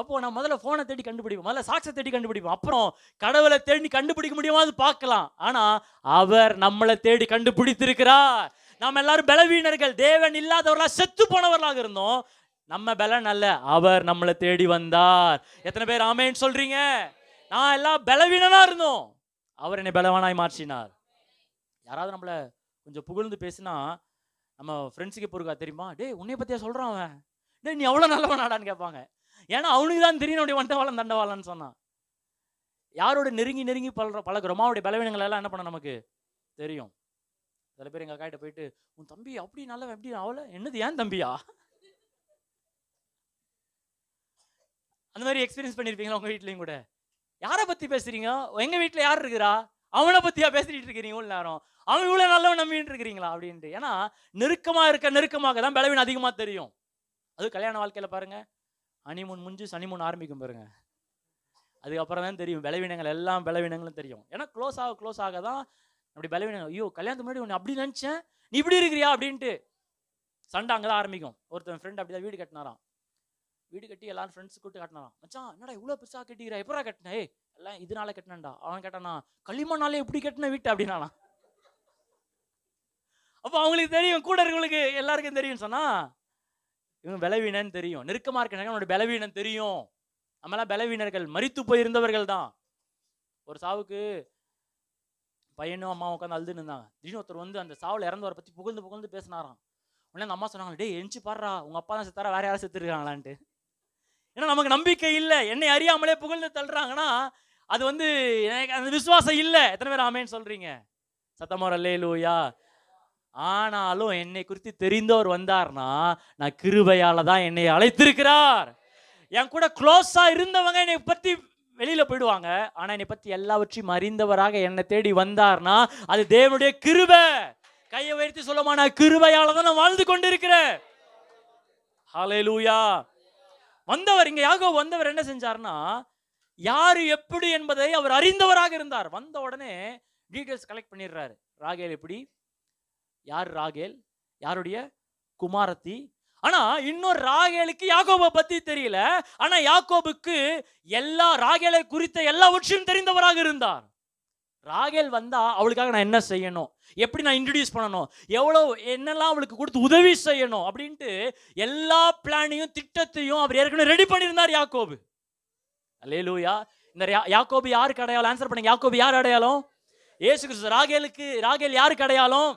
அப்போது நான் முதல்ல ஃபோனை தேடி கண்டுபிடிப்போம் முதல்ல சாக்ஸை தேடி கண்டுபிடிப்போம் அப்புறம் கடவுளை தேடி கண்டுபிடிக்க முடியுமா அது பார்க்கலாம் ஆனால் அவர் நம்மளை தேடி கண்டுபிடித்திருக்கிறார் நம்ம எல்லாரும் பலவீனர்கள் தேவன் இல்லாதவர்களாக செத்து போனவர்களாக இருந்தோம் நம்ம பலன் அல்ல அவர் நம்மளை தேடி வந்தார் எத்தனை பேர் ஆமேன்னு சொல்கிறீங்க நான் எல்லாம் பலவீனனா இருந்தோம் அவர் என்னை பலவானாய் மாற்றினார் யாராவது நம்மளை கொஞ்சம் புகழ்ந்து பேசினா நம்ம ஃப்ரெண்ட்ஸுக்கு பொறுக்கா தெரியுமா டே உன்னை பற்றியா சொல்கிறான் அவன் டே நீ அவ்வளோ நல்லவனாடான்னு கேட்பாங்க ஏன்னா அவனுக்கு தான் தெரியும் அவனுடைய வண்டவாளன் தண்டவாளன்னு சொன்னான் யாரோட நெருங்கி நெருங்கி பழகிற பழகிறோமோ அவருடைய பலவீனங்கள் எல்லாம் என்ன பண்ண நமக்கு தெரியும் சில பேர் எங்கள் அக்காட்ட போயிட்டு உன் தம்பி அப்படி நல்லவன் எப்படி அவளை என்னது ஏன் தம்பியா அந்த மாதிரி எக்ஸ்பீரியன்ஸ் பண்ணியிருப்பீங்களா உங்கள் வீட்லேயும் கூட யாரை பற்றி பேசுகிறீங்க எங்கள் வீட்டில் யார் இருக்கிறா அவனை பற்றியா பேசிட்டு இருக்கிறீங்க இவ்வளோ நேரம் அவன் இவ்வளோ நல்லவன் நம்பிட்டு இருக்கிறீங்களா அப்படின்ட்டு ஏன்னா நெருக்கமாக இருக்க நெருக்கமாக தான் பலவீனம் அதிகமாக தெரியும் அது கல்யாண வாழ்க்கையில் பாருங்கள் அனிமுன் சனி சனிமுன் ஆரம்பிக்கும் பாருங்க அதுக்கப்புறம் தான் தெரியும் பலவீனங்கள் எல்லாம் பலவீனங்களும் தெரியும் ஏன்னா க்ளோஸ் ஆக க்ளோஸ் ஆக தான் அப்படி பலவீனங்கள் ஐயோ கல்யாணத்துக்கு முன்னாடி ஒன்று அப்படி நினச்சேன் நீ இப்படி இருக்கிறியா அப்படின்ட்டு சண்டை அங்கே தான் ஆரம்பிக்கும் ஒருத்தன் ஃப்ரெண்ட் அப்படி தான் வீடு கட்டினாராம் வீடு கட்டி எல்லாரும் ஃப்ரெண்ட்ஸ் கூட்டு கட்டினான் மச்சான் என்னடா இவ்வளோ பெருசாக கட்டிக்கிறா எப்படா கட்டினே எல்லாம் இதனால கட்டினேன்டா அவன் கேட்டானா களிமண்ணாலே இப்படி கட்டின வீட்டு அப்படின்னாலாம் அப்போ அவங்களுக்கு தெரியும் கூட இருக்கவங்களுக்கு எல்லாருக்கும் தெரியும் சொன்னால் இவங்க பலவீனன்னு தெரியும் நெருக்கமாக இருக்க அவனோட பலவீனம் தெரியும் நம்மளாம் பலவீனர்கள் மறித்து போயிருந்தவர்கள் தான் ஒரு சாவுக்கு பையனும் அம்மா உட்காந்து அழுதுன்னு இருந்தாங்க திடீர்னு ஒருத்தர் வந்து அந்த சாவில் இறந்தவரை பற்றி புகழ்ந்து புகழ்ந்து பேசினாராம் உடனே அந்த அம்மா சொன்னாங்க டே எஞ்சி பாடுறா உங்கள் அப்பா தான் செத்தாரா வேற யாரும் செத்துருக்காங்களான்ட்டு ஏன்னா நமக்கு நம்பிக்கை இல்லை என்னை அறியாமலே புகழ்ந்து தள்ளுறாங்கன்னா அது வந்து எனக்கு அந்த விசுவாசம் இல்லை எத்தனை பேர் ஆமேன்னு சொல்கிறீங்க சத்தமோர் லூயா ஆனாலும் என்னை குறித்து தெரிந்தவர் வந்தார்னா நான் கிருபையால தான் என்னை அழைத்திருக்கிறார் என் கூட க்ளோஸாக இருந்தவங்க என்னை பற்றி வெளியில் போயிடுவாங்க ஆனால் என்னை பற்றி எல்லாவற்றையும் அறிந்தவராக என்னை தேடி வந்தார்னா அது தேவனுடைய கிருப கையை உயர்த்தி சொல்லுமா நான் கிருபையால தான் நான் வாழ்ந்து கொண்டிருக்கிறேன் ஹலே லூயா வந்தவர் இங்கே யாகோ வந்தவர் என்ன செஞ்சார்னா யார் எப்படி என்பதை அவர் அறிந்தவராக இருந்தார் வந்த உடனே டீட்டெயில்ஸ் கலெக்ட் பண்ணிடுறாரு ராகேல் எப்படி யார் ராகேல் யாருடைய குமாரத்தி ஆனா இன்னொரு ராகேலுக்கு யாகோபை பத்தி தெரியல ஆனா யாகோபுக்கு எல்லா ராகேலை குறித்த எல்லா எல்லாவற்றையும் தெரிந்தவராக இருந்தார் ராகேல் வந்தால் அவளுக்காக நான் என்ன செய்யணும் எப்படி நான் இன்ட்ரடியூஸ் பண்ணணும் எவ்வளோ என்னெல்லாம் அவளுக்கு கொடுத்து உதவி செய்யணும் அப்படின்ட்டு எல்லா பிளானையும் திட்டத்தையும் அவர் ஏற்கனவே ரெடி பண்ணியிருந்தார் யாக்கோபு அல்லே லூயா இந்த யாக்கோபு யாருக்கு அடையாளம் ஆன்சர் பண்ணுங்க யாக்கோபு யார் அடையாளம் ஏசு கிறிஸ்து ராகேலுக்கு ராகேல் யாருக்கு அடையாளம்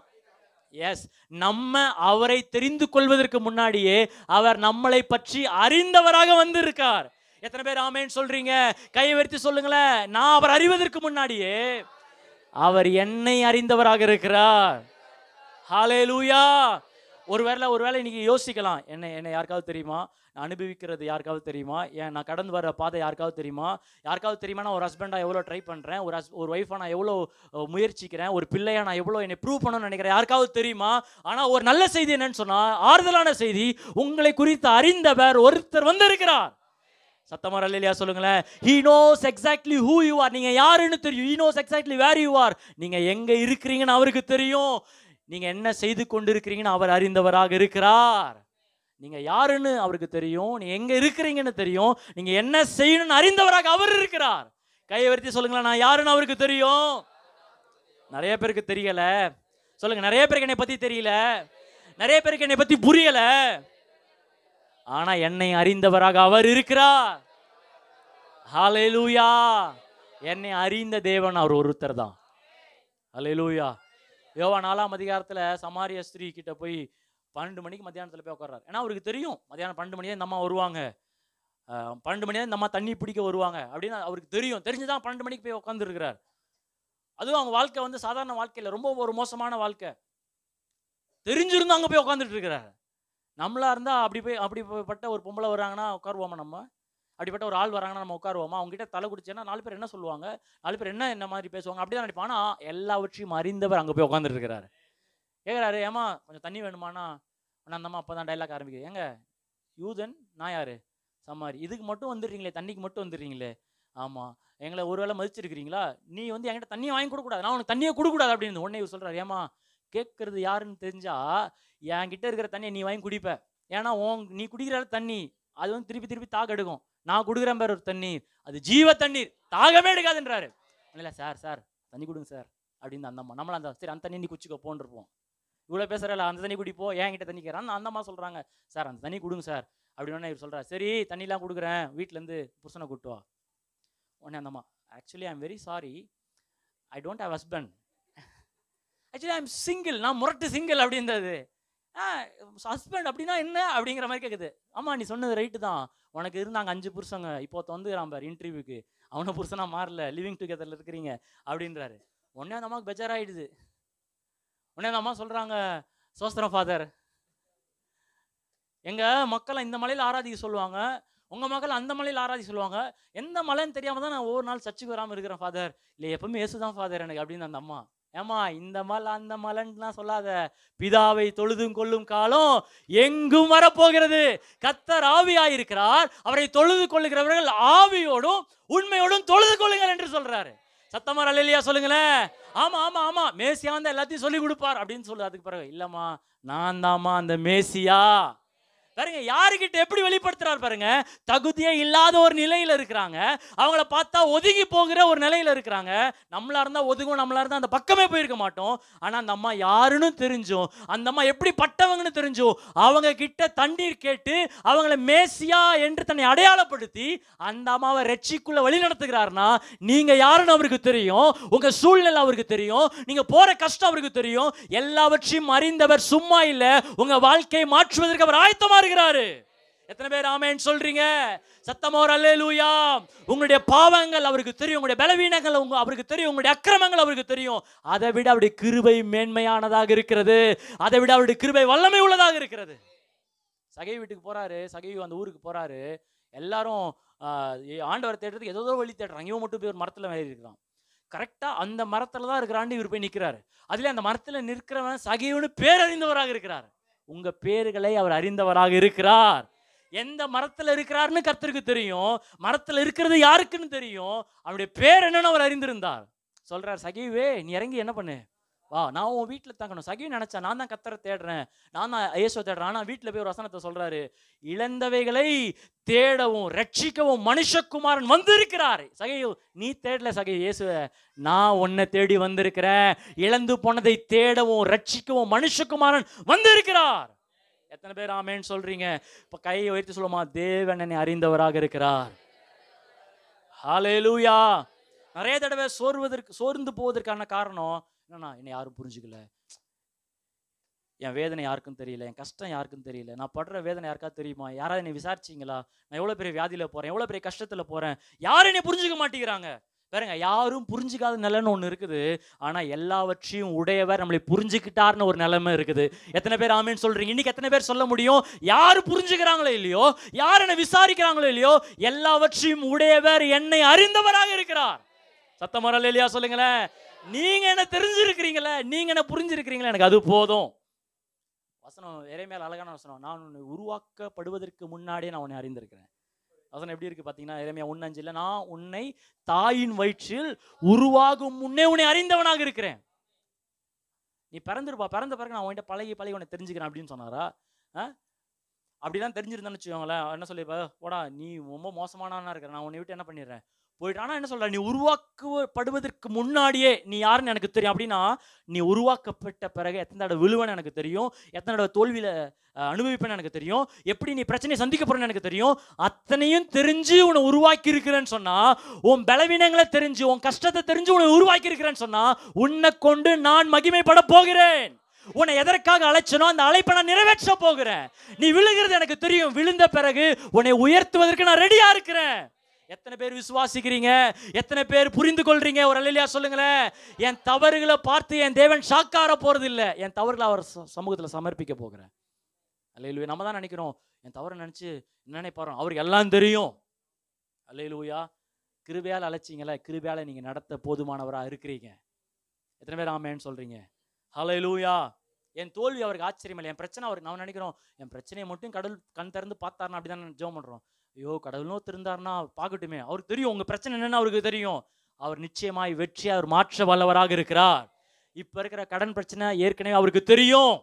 எஸ் நம்ம அவரை தெரிந்து கொள்வதற்கு முன்னாடியே அவர் நம்மளை பற்றி அறிந்தவராக வந்திருக்கார் எத்தனை பேர் ஆமேன்னு சொல்றீங்க கையை வருத்தி சொல்லுங்களேன் நான் அவர் அறிவதற்கு முன்னாடியே அவர் என்னை அறிந்தவராக இருக்கிறார் ஹாலே லூயா ஒருவேளை ஒருவேளை இன்னைக்கு யோசிக்கலாம் என்னை என்னை யாருக்காவது தெரியுமா நான் அனுபவிக்கிறது யாருக்காவது தெரியுமா ஏன் நான் கடந்து வர பாதை யாருக்காவது தெரியுமா யாருக்காவது தெரியுமா நான் ஒரு ஹஸ்பண்டாக எவ்வளோ ட்ரை பண்ணுறேன் ஒரு ஹஸ் ஒரு ஒய்ஃபாக நான் எவ்வளோ முயற்சிக்கிறேன் ஒரு பிள்ளையாக நான் எவ்வளோ என்னை ப்ரூவ் பண்ணணும்னு நினைக்கிறேன் யாருக்காவது தெரியுமா ஆனால் ஒரு நல்ல செய்தி என்னன்னு சொன்னால் ஆறுதலான செய்தி உங்களை குறித்து அறிந்தவர் ஒருத்தர் வந்திருக்கிறார் சத்தமா இல்லையா சொல்லுங்களேன் he knows exactly who you are நீங்கள் யாருன்னு தெரியும் he knows exactly where you are நீங்கள் எங்கே இருக்கிறீங்கன்னு அவருக்கு தெரியும் நீங்கள் என்ன செய்து கொண்டு இருக்கிறீங்கன்னு அவர் அறிந்தவராக இருக்கிறார் நீங்கள் யாருன்னு அவருக்கு தெரியும் நீங்கள் எங்கே இருக்கிறீங்கன்னு தெரியும் நீங்கள் என்ன செய்யணும்னு அறிந்தவராக அவர் இருக்கிறார் கையை சொல்லுங்களேன் நான் யாருன்னு அவருக்கு தெரியும் நிறைய பேருக்கு தெரியலை சொல்லுங்கள் நிறைய பேருக்கு என்னை பற்றி தெரியல நிறைய பேருக்கு என்னை பற்றி புரியலை ஆனா என்னை அறிந்தவராக அவர் இருக்கிறார் ஹலெலூயா என்னை அறிந்த தேவன் அவர் ஒருத்தர் தான் ஹலெலூயா யோவா நாலாம் அதிகாரத்துல சமாரிய ஸ்திரீ கிட்ட போய் பன்னெண்டு மணிக்கு மத்தியானத்தில் போய் உட்கார்றாரு ஏன்னா அவருக்கு தெரியும் மத்தியானம் பன்னெண்டு மணியாக இந்த வருவாங்க பன்னெண்டு மணியாக இந்த தண்ணி பிடிக்க வருவாங்க அப்படின்னு அவருக்கு தெரியும் தெரிஞ்சுதான் பன்னெண்டு மணிக்கு போய் உட்காந்துருக்கிறார் அதுவும் அவங்க வாழ்க்கை வந்து சாதாரண வாழ்க்கையில் ரொம்ப ஒரு மோசமான வாழ்க்கை தெரிஞ்சிருந்தும் அங்கே போய் உட்காந்துட்டு இருக்கிறாரு நம்மளாக இருந்தால் அப்படி போய் அப்படிப்பட்ட ஒரு பொம்பளை வராங்கன்னா உட்காருவோமா நம்ம அப்படிப்பட்ட ஒரு ஆள் வராங்கன்னா நம்ம உட்காருவோமா அவங்ககிட்ட தலை குடிச்சேன்னா நாலு பேர் என்ன சொல்லுவாங்க நாலு பேர் என்ன என்ன மாதிரி பேசுவாங்க அப்படி தான் நினைப்பான் ஆனால் எல்லாவற்றையும் அறிந்தவர் அங்கே போய் உட்காந்துட்டு இருக்கிறாரு கேட்குறாரு ஏமா கொஞ்சம் தண்ணி வேணுமாண்ணா ஆனால் அந்தம்மா அப்போ தான் டைலாக் ஆரம்பிக்குது ஏங்க யூதன் நான் யார் சம்மாரி இதுக்கு மட்டும் வந்துடுறீங்களே தண்ணிக்கு மட்டும் வந்துடுறீங்களே ஆமாம் எங்களை ஒரு வேளை மதிச்சிருக்கிறீங்களா நீ வந்து என்கிட்ட தண்ணியை வாங்கி கொடுக்கூடாது நான் உனக்கு தண்ணியை கொடுக்கூடாது அப்படின்னு உடனே இவர் சொல்கிறார் ஏமா கேட்கறது யாருன்னு தெரிஞ்சா கிட்ட இருக்கிற தண்ணியை நீ வாங்கி குடிப்ப ஏன்னா உன் நீ குடிக்கிற தண்ணி அது வந்து திருப்பி திருப்பி தாக எடுக்கும் நான் கொடுக்குறேன் பேர் ஒரு தண்ணீர் அது ஜீவ தண்ணீர் தாகமே எடுக்காதுன்றாரு இல்லை சார் சார் தண்ணி கொடுங்க சார் அப்படின்னு அந்தம்மா அம்மா நம்மள அந்த சரி அந்த தண்ணி நீ குச்சிக்க போன்றிருப்போம் இவ்வளோ பேசுகிறல அந்த தண்ணி குடிப்போ கிட்ட தண்ணி கேட்குறான் அந்த அம்மா சொல்கிறாங்க சார் அந்த தண்ணி கொடுங்க சார் அப்படின்னு இவர் சொல்கிறார் சரி தண்ணிலாம் கொடுக்குறேன் வீட்டிலேருந்து புருஷனை கூட்டுவா உடனே அந்தம்மா actually I am very sorry I don't have husband actually I'm single நான் முரட்டு சிங்கிள் அப்படின்றது ஹஸ்பண்ட் அப்படின்னா என்ன அப்படிங்கிற மாதிரி கேட்குது ஆமாம் நீ சொன்னது ரைட்டு தான் உனக்கு இருந்தாங்க அஞ்சு புருஷங்க இப்போ தொந்துக்கிறான் பார் இன்டர்வியூக்கு அவனை புருஷனாக மாறல லிவிங் டுகெதரில் இருக்கிறீங்க அப்படின்றாரு உடனே அந்த அம்மாவுக்கு பெஜாராயிடுது உடனே அந்த அம்மா சொல்கிறாங்க சோஸ்திரம் ஃபாதர் எங்கள் மக்களை இந்த மலையில் ஆராதிக்க சொல்லுவாங்க உங்கள் மக்கள் அந்த மலையில் ஆராதி சொல்லுவாங்க எந்த மலைன்னு தெரியாமல் தான் நான் ஒவ்வொரு நாள் சர்ச்சுக்கு வராமல் இருக்கிறேன் ஃபாதர் இல்லை எப்பவுமே ஏசுதான் தான் ஃபாதர் எனக்கு அப்படின்னு அந்த அம்மா ஏமா இந்த மலை அந்த மலன்லாம் சொல்லாத பிதாவை தொழுதும் கொள்ளும் காலம் எங்கும் வரப்போகிறது கத்தர் ஆவியாயிருக்கிறார் அவரை தொழுது கொள்ளுகிறவர்கள் ஆவியோடும் உண்மையோடும் தொழுது கொள்ளுங்கள் என்று சொல்றாரு சத்தமர் அலையிலையா சொல்லுங்களேன் ஆமா ஆமா ஆமா மேசியா வந்து எல்லாத்தையும் சொல்லி கொடுப்பார் அப்படின்னு சொல்லு அதுக்கு பிறகு இல்லம்மா நான் தாம்மா அந்த மேசியா பாருங்க யாருக்கிட்ட எப்படி வெளிப்படுத்துறாரு பாருங்க தகுதியே இல்லாத ஒரு நிலையில இருக்கிறாங்க அவங்கள பார்த்தா ஒதுங்கி போகிற ஒரு நிலையில இருக்கிறாங்க நம்மளா இருந்தா ஒதுங்கும் நம்மளா இருந்தா அந்த பக்கமே போயிருக்க மாட்டோம் ஆனா அந்த அம்மா யாருன்னு தெரிஞ்சும் அந்த அம்மா எப்படி பட்டவங்கன்னு தெரிஞ்சும் அவங்க கிட்ட தண்ணீர் கேட்டு அவங்கள மேசியா என்று தன்னை அடையாளப்படுத்தி அந்த அம்மாவை ரெச்சிக்குள்ள வழி நடத்துகிறாருன்னா நீங்க யாருன்னு அவருக்கு தெரியும் உங்க சூழ்நிலை அவருக்கு தெரியும் நீங்க போற கஷ்டம் அவருக்கு தெரியும் எல்லாவற்றையும் அறிந்தவர் சும்மா இல்ல உங்க வாழ்க்கையை மாற்றுவதற்கு அவர் ஆயத்தமா மாறுகிறாரு எத்தனை பேர் ஆமேன்னு சொல்றீங்க சத்தமோர் அல்லே லூயா உங்களுடைய பாவங்கள் அவருக்கு தெரியும் உங்களுடைய பலவீனங்கள் உங்க அவருக்கு தெரியும் உங்களுடைய அக்கிரமங்கள் அவருக்கு தெரியும் அதை விட அவருடைய கிருபை மேன்மையானதாக இருக்கிறது அதை விட அவருடைய கிருபை வல்லமை உள்ளதாக இருக்கிறது சகை வீட்டுக்கு போறாரு சகை அந்த ஊருக்கு போறாரு எல்லாரும் ஆண்டவர் தேடுறதுக்கு ஏதோ வழி தேடுறாங்க இவன் மட்டும் போய் ஒரு மரத்தில் மேலே இருக்கிறான் கரெக்டாக அந்த மரத்தில் தான் இருக்கிறாண்டு இவர் போய் நிற்கிறாரு அதில் அந்த மரத்தில் நிற்கிறவன் சகையோன்னு பேரறிந்தவராக இருக்கிறாரு உங்க பேர்களை அவர் அறிந்தவராக இருக்கிறார் எந்த மரத்தில் இருக்கிறார்னு கர்த்தருக்கு தெரியும் மரத்தில் இருக்கிறது யாருக்குன்னு தெரியும் அவருடைய பேர் என்னன்னு அவர் அறிந்திருந்தார் சொல்றார் சகிவே நீ இறங்கி என்ன பண்ணு வா நான் உன் வீட்டில் தங்கணும் சகி நினச்சேன் நான் தான் கத்தரை தேடுறேன் நான் தான் ஐயசோ தேடுறேன் ஆனால் வீட்டில் போய் ஒரு வசனத்தை சொல்கிறாரு இழந்தவைகளை தேடவும் ரட்சிக்கவும் மனுஷகுமாரன் வந்திருக்கிறார் சகையோ நீ தேடல சகை இயேசுவ நான் உன்னை தேடி வந்திருக்கிறேன் இழந்து போனதை தேடவும் ரட்சிக்கவும் மனுஷகுமாரன் வந்திருக்கிறார் எத்தனை பேர் ஆமேன்னு சொல்றீங்க இப்போ கையை உயர்த்தி சொல்லுமா தேவன் அறிந்தவராக இருக்கிறார் ஹாலே லூயா நிறைய தடவை சோர்வதற்கு சோர்ந்து போவதற்கான காரணம் என்னண்ணா என்னை யாரும் புரிஞ்சுக்கல என் வேதனை யாருக்கும் தெரியல என் கஷ்டம் யாருக்கும் தெரியல நான் படுற வேதனை யாருக்கா தெரியுமா யாராவது என்னை விசாரிச்சிங்களா நான் எவ்வளோ பெரிய வியாதியில் போகிறேன் எவ்வளோ பெரிய கஷ்டத்தில் போகிறேன் யாரும் என்னை புரிஞ்சுக்க மாட்டேங்கிறாங்க பாருங்க யாரும் புரிஞ்சிக்காத நிலைன்னு ஒன்று இருக்குது ஆனால் எல்லாவற்றையும் உடையவர் நம்மளை புரிஞ்சுக்கிட்டார்னு ஒரு நிலைமை இருக்குது எத்தனை பேர் ஆமின்னு சொல்கிறீங்க இன்றைக்கி எத்தனை பேர் சொல்ல முடியும் யார் புரிஞ்சுக்கிறாங்களோ இல்லையோ யார் என்னை விசாரிக்கிறாங்களோ இல்லையோ எல்லாவற்றையும் உடையவர் என்னை அறிந்தவராக இருக்கிறார் சத்தமரல் இல்லையா சொல்லுங்களேன் நீங்க என்ன தெரிஞ்சிருக்கிறீங்களா நீங்க என்ன புரிஞ்சிருக்கிறீங்களா எனக்கு அது போதும் வசனம் இறைமையால் அழகான வசனம் நான் உன்னை உருவாக்கப்படுவதற்கு முன்னாடியே நான் உன்னை அறிந்திருக்கிறேன் வசனம் எப்படி இருக்கு பார்த்தீங்கன்னா இறைமையா இல்ல நான் உன்னை தாயின் வயிற்றில் உருவாகும் முன்னே உன்னை அறிந்தவனாக இருக்கிறேன் நீ பிறந்திருப்பா பிறந்த பிறகு நான் உன்கிட்ட பழகி பழகி உன்னை தெரிஞ்சுக்கிறேன் அப்படின்னு சொன்னாரா அப்படிதான் தெரிஞ்சிருந்தேன்னு வச்சுக்கோங்களேன் என்ன சொல்லிப்பா ஓடா நீ ரொம்ப மோசமானானா இருக்கிற நான் உன்னை விட்டு என்ன பண்ணிடுறேன் போயிட்டு ஆனால் என்ன சொல்ற நீ உருவாக்கப்படுவதற்கு முன்னாடியே நீ யாருன்னு எனக்கு தெரியும் அப்படின்னா நீ உருவாக்கப்பட்ட பிறகு எத்தனை தடவை விழுவன்னு எனக்கு தெரியும் எத்தனை தடவை தோல்வியில் அனுபவிப்பேன்னு எனக்கு தெரியும் எப்படி நீ பிரச்சனையை சந்திக்க எனக்கு தெரியும் அத்தனையும் தெரிஞ்சு உன்னை உருவாக்கி இருக்கிறேன்னு சொன்னால் உன் பலவீனங்களை தெரிஞ்சு உன் கஷ்டத்தை தெரிஞ்சு உன்னை உருவாக்கி இருக்கிறேன்னு சொன்னால் உன்னை கொண்டு நான் மகிமைப்பட போகிறேன் உன்னை எதற்காக அழைச்சனோ அந்த அழைப்பை நான் நிறைவேற்ற போகிறேன் நீ விழுகிறது எனக்கு தெரியும் விழுந்த பிறகு உன்னை உயர்த்துவதற்கு நான் ரெடியாக இருக்கிறேன் எத்தனை பேர் விசுவாசிக்கிறீங்க எத்தனை பேர் புரிந்து கொள்றீங்க ஒரு அல்லா சொல்லுங்களேன் என் தவறுகளை பார்த்து என் தேவன் ஷாக்கார போகிறது இல்லை என் தவறுகளை அவர் சமூகத்தில் சமர்ப்பிக்க போகிறேன் அலையிலுயா நம்ம தான் நினைக்கிறோம் என் தவறை நினச்சி நினைப்பாரோ அவருக்கு எல்லாம் தெரியும் அலையிலுயா கிருபையால் அழைச்சிங்களே கிருபையால் நீங்கள் நடத்த போதுமானவராக இருக்கிறீங்க எத்தனை பேர் ஆமேன்னு சொல்கிறீங்க ஹலையிலூயா என் தோல்வி அவருக்கு ஆச்சரியம் இல்லை என் பிரச்சனை அவருக்கு நான் நினைக்கிறோம் என் பிரச்சனையை மட்டும் கடல் கண் திறந்து பார்த்தாருன்னு அப்படி தான் ஜோம் பண்ணுறோம் ஐயோ கடவுளும் ஒருத்தர் பார்க்கட்டுமே அவருக்கு தெரியும் உங்கள் பிரச்சனை என்னன்னு அவருக்கு தெரியும் அவர் நிச்சயமாய் வெற்றி அவர் மாற்ற வல்லவராக இருக்கிறார் இப்போ இருக்கிற கடன் பிரச்சனை ஏற்கனவே அவருக்கு தெரியும்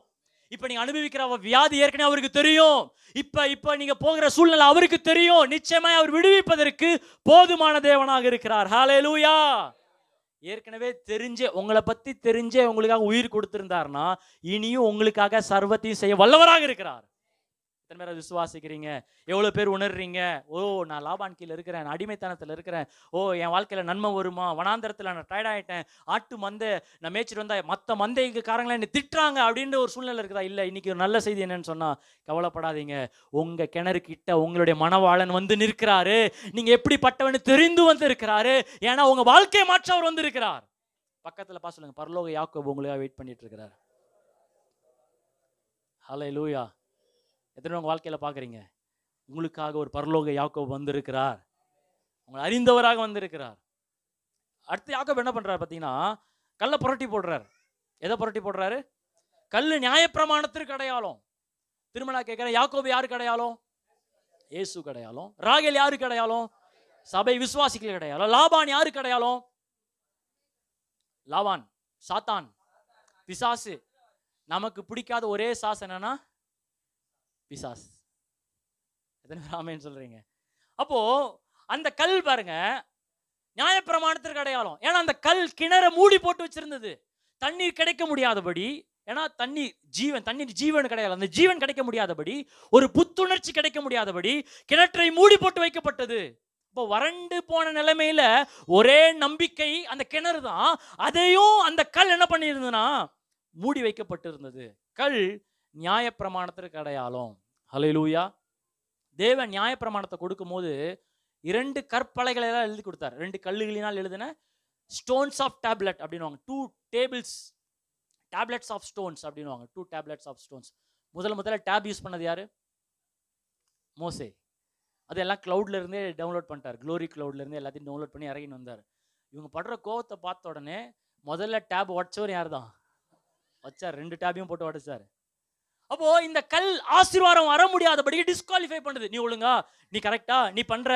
இப்போ நீங்க அனுபவிக்கிற வியாதி ஏற்கனவே அவருக்கு தெரியும் இப்போ இப்போ நீங்கள் போகிற சூழ்நிலை அவருக்கு தெரியும் நிச்சயமாய் அவர் விடுவிப்பதற்கு போதுமான தேவனாக இருக்கிறார் ஹாலே லூயா ஏற்கனவே தெரிஞ்ச உங்களை பற்றி தெரிஞ்சே உங்களுக்காக உயிர் கொடுத்திருந்தார்னா இனியும் உங்களுக்காக சர்வத்தையும் செய்ய வல்லவராக இருக்கிறார் எத்தனை பேர் விசுவாசிக்கிறீங்க எவ்வளோ பேர் உணர்றீங்க ஓ நான் லாபான் கீழே இருக்கிறேன் நான் அடிமைத்தனத்தில் இருக்கிறேன் ஓ என் வாழ்க்கையில் நன்மை வருமா வனாந்தரத்தில் நான் டயர்ட் ஆகிட்டேன் ஆட்டு மந்தை நான் மேய்ச்சிட்டு வந்தால் மற்ற மந்தை இங்கே காரங்களே என்னை திட்டுறாங்க அப்படின்ற ஒரு சூழ்நிலை இருக்குதா இல்லை இன்றைக்கி ஒரு நல்ல செய்தி என்னென்னு சொன்னால் கவலைப்படாதீங்க உங்கள் கிணறு கிட்ட உங்களுடைய மனவாளன் வந்து நிற்கிறாரு நீங்கள் எப்படிப்பட்டவனு தெரிந்து வந்து இருக்கிறாரு ஏன்னா உங்கள் வாழ்க்கையை மாற்ற அவர் வந்து இருக்கிறார் பக்கத்தில் பா சொல்லுங்கள் பரலோக யாக்கோ உங்களுக்காக வெயிட் பண்ணிட்டு இருக்கிறார் ஹலோ லூயா எத்தனை உங்கள் வாழ்க்கையில் பார்க்குறீங்க உங்களுக்காக ஒரு பரலோக யாக்கோ வந்திருக்கிறார் உங்களை அறிந்தவராக வந்திருக்கிறார் அடுத்து யாக்கோ என்ன பண்ணுறாரு பார்த்தீங்கன்னா கல்லை புரட்டி போடுறாரு எதை புரட்டி போடுறாரு கல் நியாயப்பிரமாணத்திற்கு அடையாளம் திருமணா கேட்குறேன் யாக்கோபு யாருக்கு அடையாளம் ஏசு கிடையாலும் ராகேல் யாரு கிடையாலும் சபை விசுவாசிகள் கிடையாலும் லாபான் யாரு கிடையாலும் லாவான் சாத்தான் பிசாசு நமக்கு பிடிக்காத ஒரே சாஸ் என்னன்னா பிசாஸ் எத்தனை பேர் சொல்கிறீங்க அப்போது அந்த கல் பாருங்க நியாயப்பிரமாணத்திற்கு அடையாளம் ஏன்னா அந்த கல் கிணற மூடி போட்டு வச்சிருந்தது தண்ணீர் கிடைக்க முடியாதபடி ஏன்னா தண்ணீர் ஜீவன் தண்ணீர் ஜீவன் கிடையாது அந்த ஜீவன் கிடைக்க முடியாதபடி ஒரு புத்துணர்ச்சி கிடைக்க முடியாதபடி கிணற்றை மூடி போட்டு வைக்கப்பட்டது இப்போ வறண்டு போன நிலைமையில ஒரே நம்பிக்கை அந்த கிணறு தான் அதையும் அந்த கல் என்ன பண்ணியிருந்ததுன்னா மூடி வைக்கப்பட்டிருந்தது கல் நியாயப்பிரமாணத்திற்கு அடையாளம் ஹலைலூயா தேவன் நியாயப்பிரமாணத்தை கொடுக்கும்போது இரண்டு கற்பலைகளெல்லாம் எழுதி கொடுத்தார் ரெண்டு கல்லுகளினால் எழுதின ஸ்டோன்ஸ் ஆஃப் டேப்லெட் அப்படின்வாங்க two tables tablets of stones அப்படின்வாங்க டூ டேப்லெட்ஸ் ஆஃப் ஸ்டோன்ஸ் முதல்ல முதல்ல டேப் யூஸ் பண்ணது யார் மோசே அதெல்லாம் க்ளவுட்லேருந்தே டவுன்லோட் பண்ணிட்டார் க்ளோரி க்ளவுட்லேருந்து எல்லாத்தையும் டவுன்லோட் பண்ணி இறங்கின்னு வந்தார் இவங்க படுற கோவத்தை பார்த்த உடனே முதல்ல டேப் உடச்சவர் யார் தான் வச்சார் ரெண்டு டேபையும் போட்டு உடச்சார் அப்போ இந்த கல் ஆசீர்வாதம் வர முடியாதபடிக்கு டிஸ்குவாலிஃபை பண்ணுது நீ ஒழுங்கா நீ கரெக்டா நீ பண்ற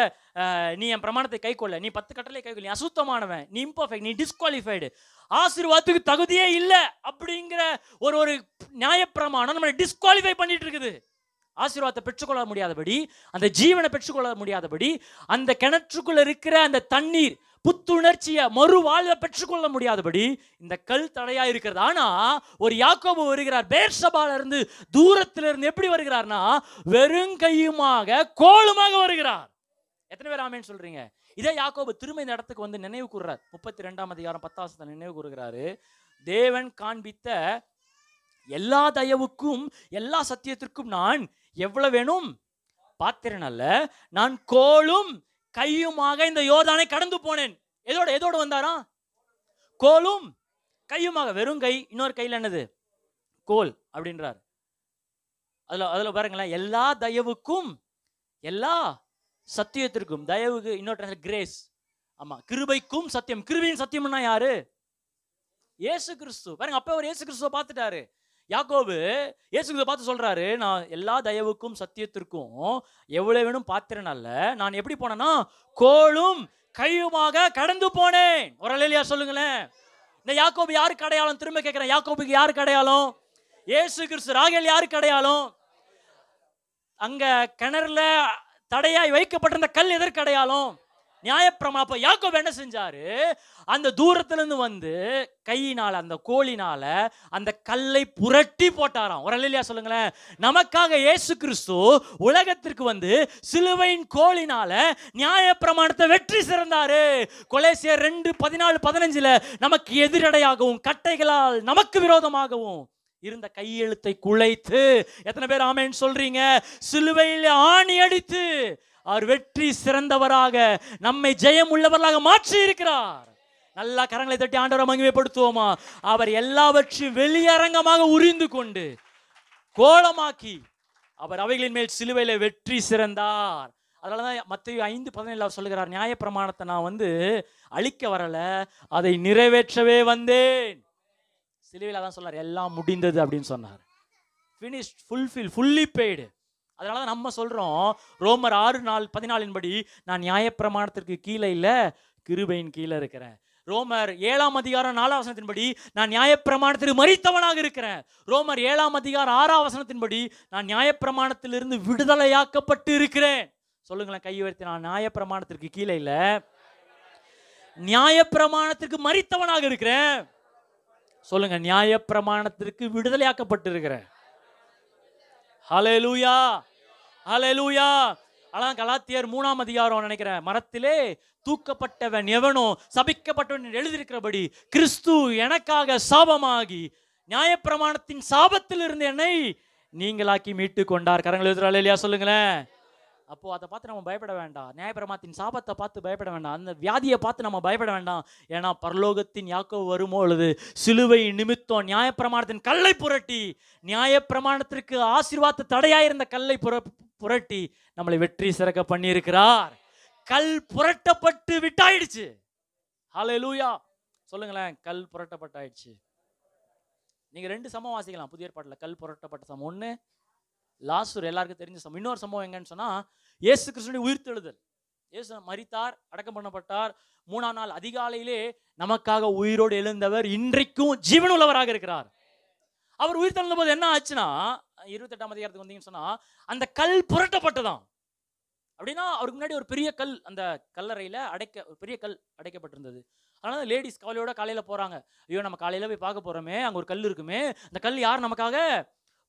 நீ என் பிரமாணத்தை கை கொள்ள நீ பத்து கட்டளை கை கொள்ள நீ அசுத்தமானவன் நீ இம்பர்ஃபெக்ட் நீ டிஸ்குவாலிஃபைடு ஆசீர்வாதத்துக்கு தகுதியே இல்லை அப்படிங்கிற ஒரு ஒரு நியாயப்பிரமாணம் நம்மளை டிஸ்குவாலிஃபை பண்ணிட்டு இருக்குது ஆசீர்வாதத்தை பெற்றுக்கொள்ள முடியாதபடி அந்த ஜீவனை பெற்றுக்கொள்ள முடியாதபடி அந்த கிணற்றுக்குள்ள இருக்கிற அந்த தண்ணீர் புத்துணர்ச்சியை மறுவாழ்வை பெற்றுக்கொள்ள முடியாதபடி இந்த கல் தடையா இருக்கிறது ஆனா ஒரு யாக்கோபு வருகிறார் பேர்சபால இருந்து தூரத்துல இருந்து எப்படி வருகிறார்னா வெறுங்கையுமாக கோலுமாக வருகிறார் எத்தனை பேர் ஆமேன்னு சொல்றீங்க இதே யாக்கோபு திரும்ப இந்த இடத்துக்கு வந்து நினைவு கூறுறார் முப்பத்தி ரெண்டாம் அதிகாரம் பத்தாவது நினைவு கூறுகிறாரு தேவன் காண்பித்த எல்லா தயவுக்கும் எல்லா சத்தியத்திற்கும் நான் எவ்வளவு வேணும் பாத்திரன் அல்ல நான் கோலும் கையுமாக இந்த யோர்தானை கடந்து போனேன் எதோட எதோடு வந்தாரா கோலும் கையுமாக வெறும் கை இன்னொரு கையில் என்னது கோல் அப்படின்றார் அதில் அதில் பாருங்களேன் எல்லா தயவுக்கும் எல்லா சத்தியத்திற்கும் தயவுக்கு இன்னொரு கிரேஸ் ஆமாம் கிருபைக்கும் சத்தியம் கிருபின் சத்தியம்னா யாரு ஏசு கிறிஸ்து பாருங்க அப்போ அவர் ஏசு கிறிஸ்துவை பார்த்துட்டாரு யாக்கோபு இயேசுங்களை பார்த்து சொல்கிறாரு நான் எல்லா தயவுக்கும் சத்தியத்திற்கும் எவ்வளோ வேணும் பாத்திரன் அல்ல நான் எப்படி போனேன்னா கோளும் கையுமாக கடந்து போனேன் ஒரு அலையிலையா சொல்லுங்களேன் இந்த யாக்கோபு யார் கடையாளம் திரும்ப கேட்குறேன் யாக்கோபுக்கு யார் கடையாளம் ஏசு கிறிஸ்து ராகேல் யார் கடையாளம் அங்கே கிணறுல தடையாய் வைக்கப்பட்டிருந்த கல் எதற்கு அடையாளம் நியாயப்பிரமா அப்போ என்ன செஞ்சாரு அந்த இருந்து வந்து கையினால அந்த கோழினால அந்த கல்லை புரட்டி போட்டாராம் ஒரு இல்லையா சொல்லுங்களேன் நமக்காக இயேசு கிறிஸ்து உலகத்திற்கு வந்து சிலுவையின் கோழினால நியாயப்பிரமாணத்தை வெற்றி சிறந்தாரு கொலேசியர் ரெண்டு பதினாலு பதினஞ்சுல நமக்கு எதிரடையாகவும் கட்டைகளால் நமக்கு விரோதமாகவும் இருந்த கையெழுத்தை குலைத்து எத்தனை பேர் ஆமேன்னு சொல்றீங்க சிலுவையில் ஆணி அடித்து அவர் வெற்றி சிறந்தவராக நம்மை ஜெயம் உள்ளவர்களாக மாற்றி இருக்கிறார் நல்லா கரங்களை தட்டி ஆண்டவரை மகிமைப்படுத்துவோமா அவர் எல்லாவற்றையும் வெளியரங்கமாக உரிந்து கொண்டு கோலமாக்கி அவர் அவைகளின் மேல் சிலுவையில் வெற்றி சிறந்தார் அதனால தான் மற்ற ஐந்து பதினேழு அவர் சொல்லுகிறார் நியாயப்பிரமாணத்தை நான் வந்து அழிக்க வரலை அதை நிறைவேற்றவே வந்தேன் சிலுவையில் தான் சொன்னார் எல்லாம் முடிந்தது அப்படின்னு சொன்னார் ஃபினிஷ் ஃபுல்ஃபில் ஃபுல்லி பெய்டு அதனால தான் நம்ம சொல்கிறோம் ரோமர் ஆறு நாள் பதினாலின்படி நான் நியாயப்பிரமாணத்திற்கு கீழே இல்லை கிருபையின் கீழே இருக்கிறேன் ரோமர் ஏழாம் அதிகாரம் நாலாவசனத்தின்படி நான் நியாயப்பிரமாணத்திற்கு மறித்தவனாக இருக்கிறேன் ரோமர் ஏழாம் அதிகாரம் ஆறாவசனத்தின்படி நான் நியாயப்பிரமாணத்திலிருந்து விடுதலையாக்கப்பட்டு இருக்கிறேன் சொல்லுங்களேன் கை உயர்த்தி நான் நியாயப்பிரமாணத்திற்கு கீழே இல்லை நியாயப்பிரமாணத்திற்கு மறித்தவனாக இருக்கிறேன் சொல்லுங்க நியாயப்பிரமாணத்திற்கு விடுதலையாக்கப்பட்டு இருக்கிறேன் ஹலே லூயா அலலூயா அதான் கலாத்தியர் மூணாம் அதிகாரம் நினைக்கிறேன் மரத்திலே தூக்கப்பட்டவன் எவனோ சபிக்கப்பட்டவன் எழுதியிருக்கிறபடி கிறிஸ்து எனக்காக சாபமாகி நியாயப்பிரமாணத்தின் சாபத்தில் இருந்த என்னை நீங்களாக்கி மீட்டு கொண்டார் கரங்கள் எழுதுறாள் இல்லையா சொல்லுங்களேன் அப்போது அதை பார்த்து நம்ம பயப்பட வேண்டாம் நியாயபிரமாத்தின் சாபத்தை பார்த்து பயப்பட வேண்டாம் அந்த வியாதியை பார்த்து நம்ம பயப்பட வேண்டாம் ஏன்னா பரலோகத்தின் யாக்கோ வருமோ அல்லது சிலுவை நிமித்தம் நியாயப்பிரமாணத்தின் கல்லை புரட்டி நியாயப்பிரமாணத்திற்கு ஆசீர்வாத தடையாயிருந்த கல்லை புர புரட்டி நம்மளை வெற்றி சிறக்க பண்ணியிருக்கிறார் கல் புரட்டப்பட்டு விட்டாயிடுச்சு ஹலோ லூயா சொல்லுங்களேன் கல் புரட்டப்பட்டாயிடுச்சு நீங்கள் ரெண்டு சமம் வாசிக்கலாம் புதிய ஏற்பாட்டில் கல் புரட்டப்பட்ட சமம் ஒன்று லாஸ்ட் ஒரு எல்லாருக்கும் தெரிஞ்ச சமம் இன்னொரு சம்பவம் எங்கன்னு சொன்னால் இயேசு கிருஷ்ணனுடைய உயிர்த்தெழுதல் இயேசு மறித்தார் அடக்கம் பண்ணப்பட்டார் மூணாம் நாள் அதிகாலையிலே நமக்காக உயிரோடு எழுந்தவர் இன்றைக்கும் ஜீவனுள்ளவராக இருக்கிறார் அவர் உயிர் தழுந்த போது என்ன ஆச்சுன்னா இருபத்தெட்டாம் அதிகாரத்துக்கு வந்தீங்கன்னு சொன்னா அந்த கல் புரட்டப்பட்டதான் அப்படின்னா அவருக்கு முன்னாடி ஒரு பெரிய கல் அந்த கல்லறையில் அடைக்க ஒரு பெரிய கல் அடைக்கப்பட்டிருந்தது அதனால லேடிஸ் கவலையோட காலையில் போகிறாங்க ஐயோ நம்ம காலையில் போய் பார்க்க போகிறோமே அங்கே ஒரு கல் இருக்குமே அந்த கல் யார் நமக்காக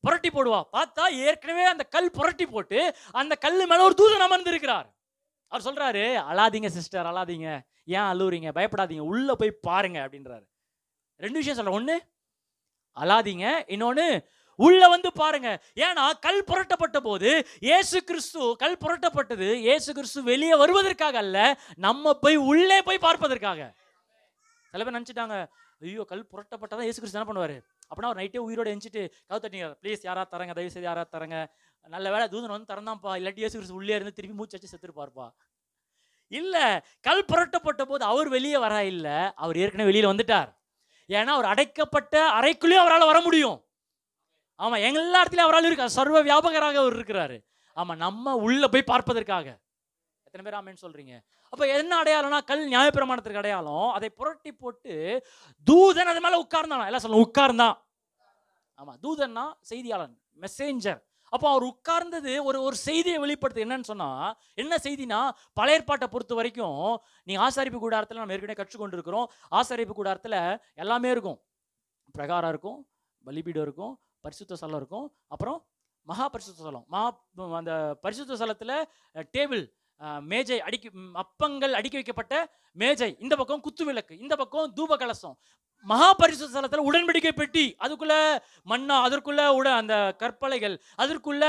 புரட்டி போடுவா பார்த்தா ஏற்கனவே அந்த கல் புரட்டி போட்டு அந்த கல் மேலே ஒரு தூதன் அமர்ந்திருக்கிறார் அவர் சொல்கிறாரு அழாதீங்க சிஸ்டர் அழாதீங்க ஏன் அழுவுறீங்க பயப்படாதீங்க உள்ளே போய் பாருங்க அப்படின்றாரு ரெண்டு விஷயம் சொல்கிறேன் ஒன்று அழாதீங்க இன்னொன்று உள்ள வந்து பாருங்க ஏன்னா கல் புரட்டப்பட்ட போது ஏசு கிறிஸ்து கல் புரட்டப்பட்டது ஏசு கிறிஸ்து வெளியே வருவதற்காக அல்ல நம்ம போய் உள்ளே போய் பார்ப்பதற்காக சில பேர் நினச்சிட்டாங்க ஐயோ கல் புரட்டப்பட்டதான் ஏசு கிறிஸ்து என்ன பண்ணுவார் அப்படின்னா அவர் நைட்டே உயிரோடு எஞ்சிட்டு கவு தட்டிங்க ப்ளீஸ் யாரா தரங்க தயவு செய்து யாரா தரங்க நல்ல வேலை தூதன் வந்து தரந்தான்ப்பா இல்லாட்டி ஏசு கிறிஸ்து உள்ளே இருந்து திருப்பி மூச்சு வச்சு செத்துருப்பார்ப்பா இல்லை கல் புரட்டப்பட்ட போது அவர் வெளியே வரா இல்லை அவர் ஏற்கனவே வெளியில் வந்துட்டார் ஏன்னா அவர் அடைக்கப்பட்ட அறைக்குள்ளேயும் அவரால் வர முடியும் ஆமாம் எல்லா இடத்துலையும் அவரால் இருக்கார் சர்வ வியாபகராக அவர் இருக்கிறாரு ஆமாம் நம்ம உள்ளே போய் பார்ப்பதற்காக எத்தனை பேர் ஆமேன்னு சொல்றீங்க அப்போ என்ன அடையாளம்னா கல் நியாயப்பிரமாணத்துக்கு அடையாளம் அதை புரட்டி போட்டு தூதன் அது மேலே உட்கார்ந்தானா எல்லாம் சொல்லணும் உட்கார்ந்தான் ஆமா தூதன்னா செய்தியாளன் மெசேஞ்சர் அப்போ அவர் உட்கார்ந்தது ஒரு ஒரு செய்தியை வெளிப்படுத்து என்னன்னு சொன்னால் என்ன செய்தினா பழைய பாட்டை பொறுத்த வரைக்கும் நீ ஆசாரிப்பு கூடாரத்தில் நம்ம ஏற்கனவே கற்றுக்கொண்டு இருக்கிறோம் ஆசாரிப்பு கூடாரத்தில் எல்லாமே இருக்கும் பிரகாரம் இருக்கும் பலிபீடம் இருக்கும் பரிசுத்த ஸ்தலம் இருக்கும் அப்புறம் மகா பரிசுத்த ஸ்தலம் மகா அந்த பரிசுத்த ஸ்தலத்தில் டேபிள் மேஜை அடிக்க அப்பங்கள் அடுக்கி வைக்கப்பட்ட மேஜை இந்த பக்கம் குத்து விளக்கு இந்த பக்கம் தூப கலசம் மகா பரிசு ஸ்தலத்தில் உடன்படிக்கை பெட்டி அதுக்குள்ள மண்ணா அதற்குள்ள உட அந்த கற்பலைகள் அதற்குள்ள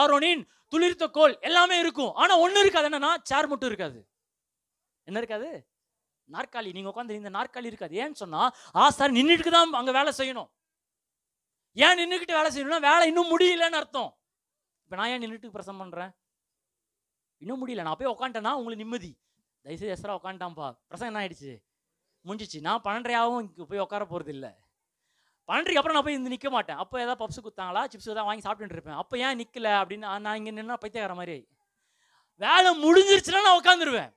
ஆரோனின் துளிர்த்த கோல் எல்லாமே இருக்கும் ஆனால் ஒன்று இருக்காது என்னன்னா சேர் மட்டும் இருக்காது என்ன இருக்காது நாற்காலி நீங்கள் உட்காந்து இந்த நாற்காலி இருக்காது ஏன்னு சொன்னால் ஆசார் நின்றுட்டு தான் அங்கே வேலை செய்யணும் ஏன் நின்றுக்கிட்டு வேலை செய்யணும்னா வேலை இன்னும் முடியலன்னு அர்த்தம் இப்போ நான் ஏன் நின்றுட்டு பிரசம் பண்ணுறேன் இன்னும் முடியல நான் போய் உக்காண்டேன்னா உங்களுக்கு நிம்மதி தயவுசெய்து எஸ்ரா உக்காண்டாம்ப்பா பிரசங்கம் என்ன ஆயிடுச்சு முடிஞ்சிச்சு நான் பன்னெண்டரையாகவும் இங்கே போய் உட்கார போகிறது இல்லை பன்னெண்டுக்கு அப்புறம் நான் போய் இந்த நிற்க மாட்டேன் அப்போ ஏதாவது பப்ஸு குத்தாங்களா சிப்ஸ் ஏதாவது வாங்கி சாப்பிட்டுட்டு இருப்பேன் அப்போ ஏன் நிற்கல அப்படின்னு நான் இங்கே நின்னா பைத்தியக்கார மாதிரி வேலை முடிஞ்சிருச்சுன்னா நான் உட்காந்துருவேன்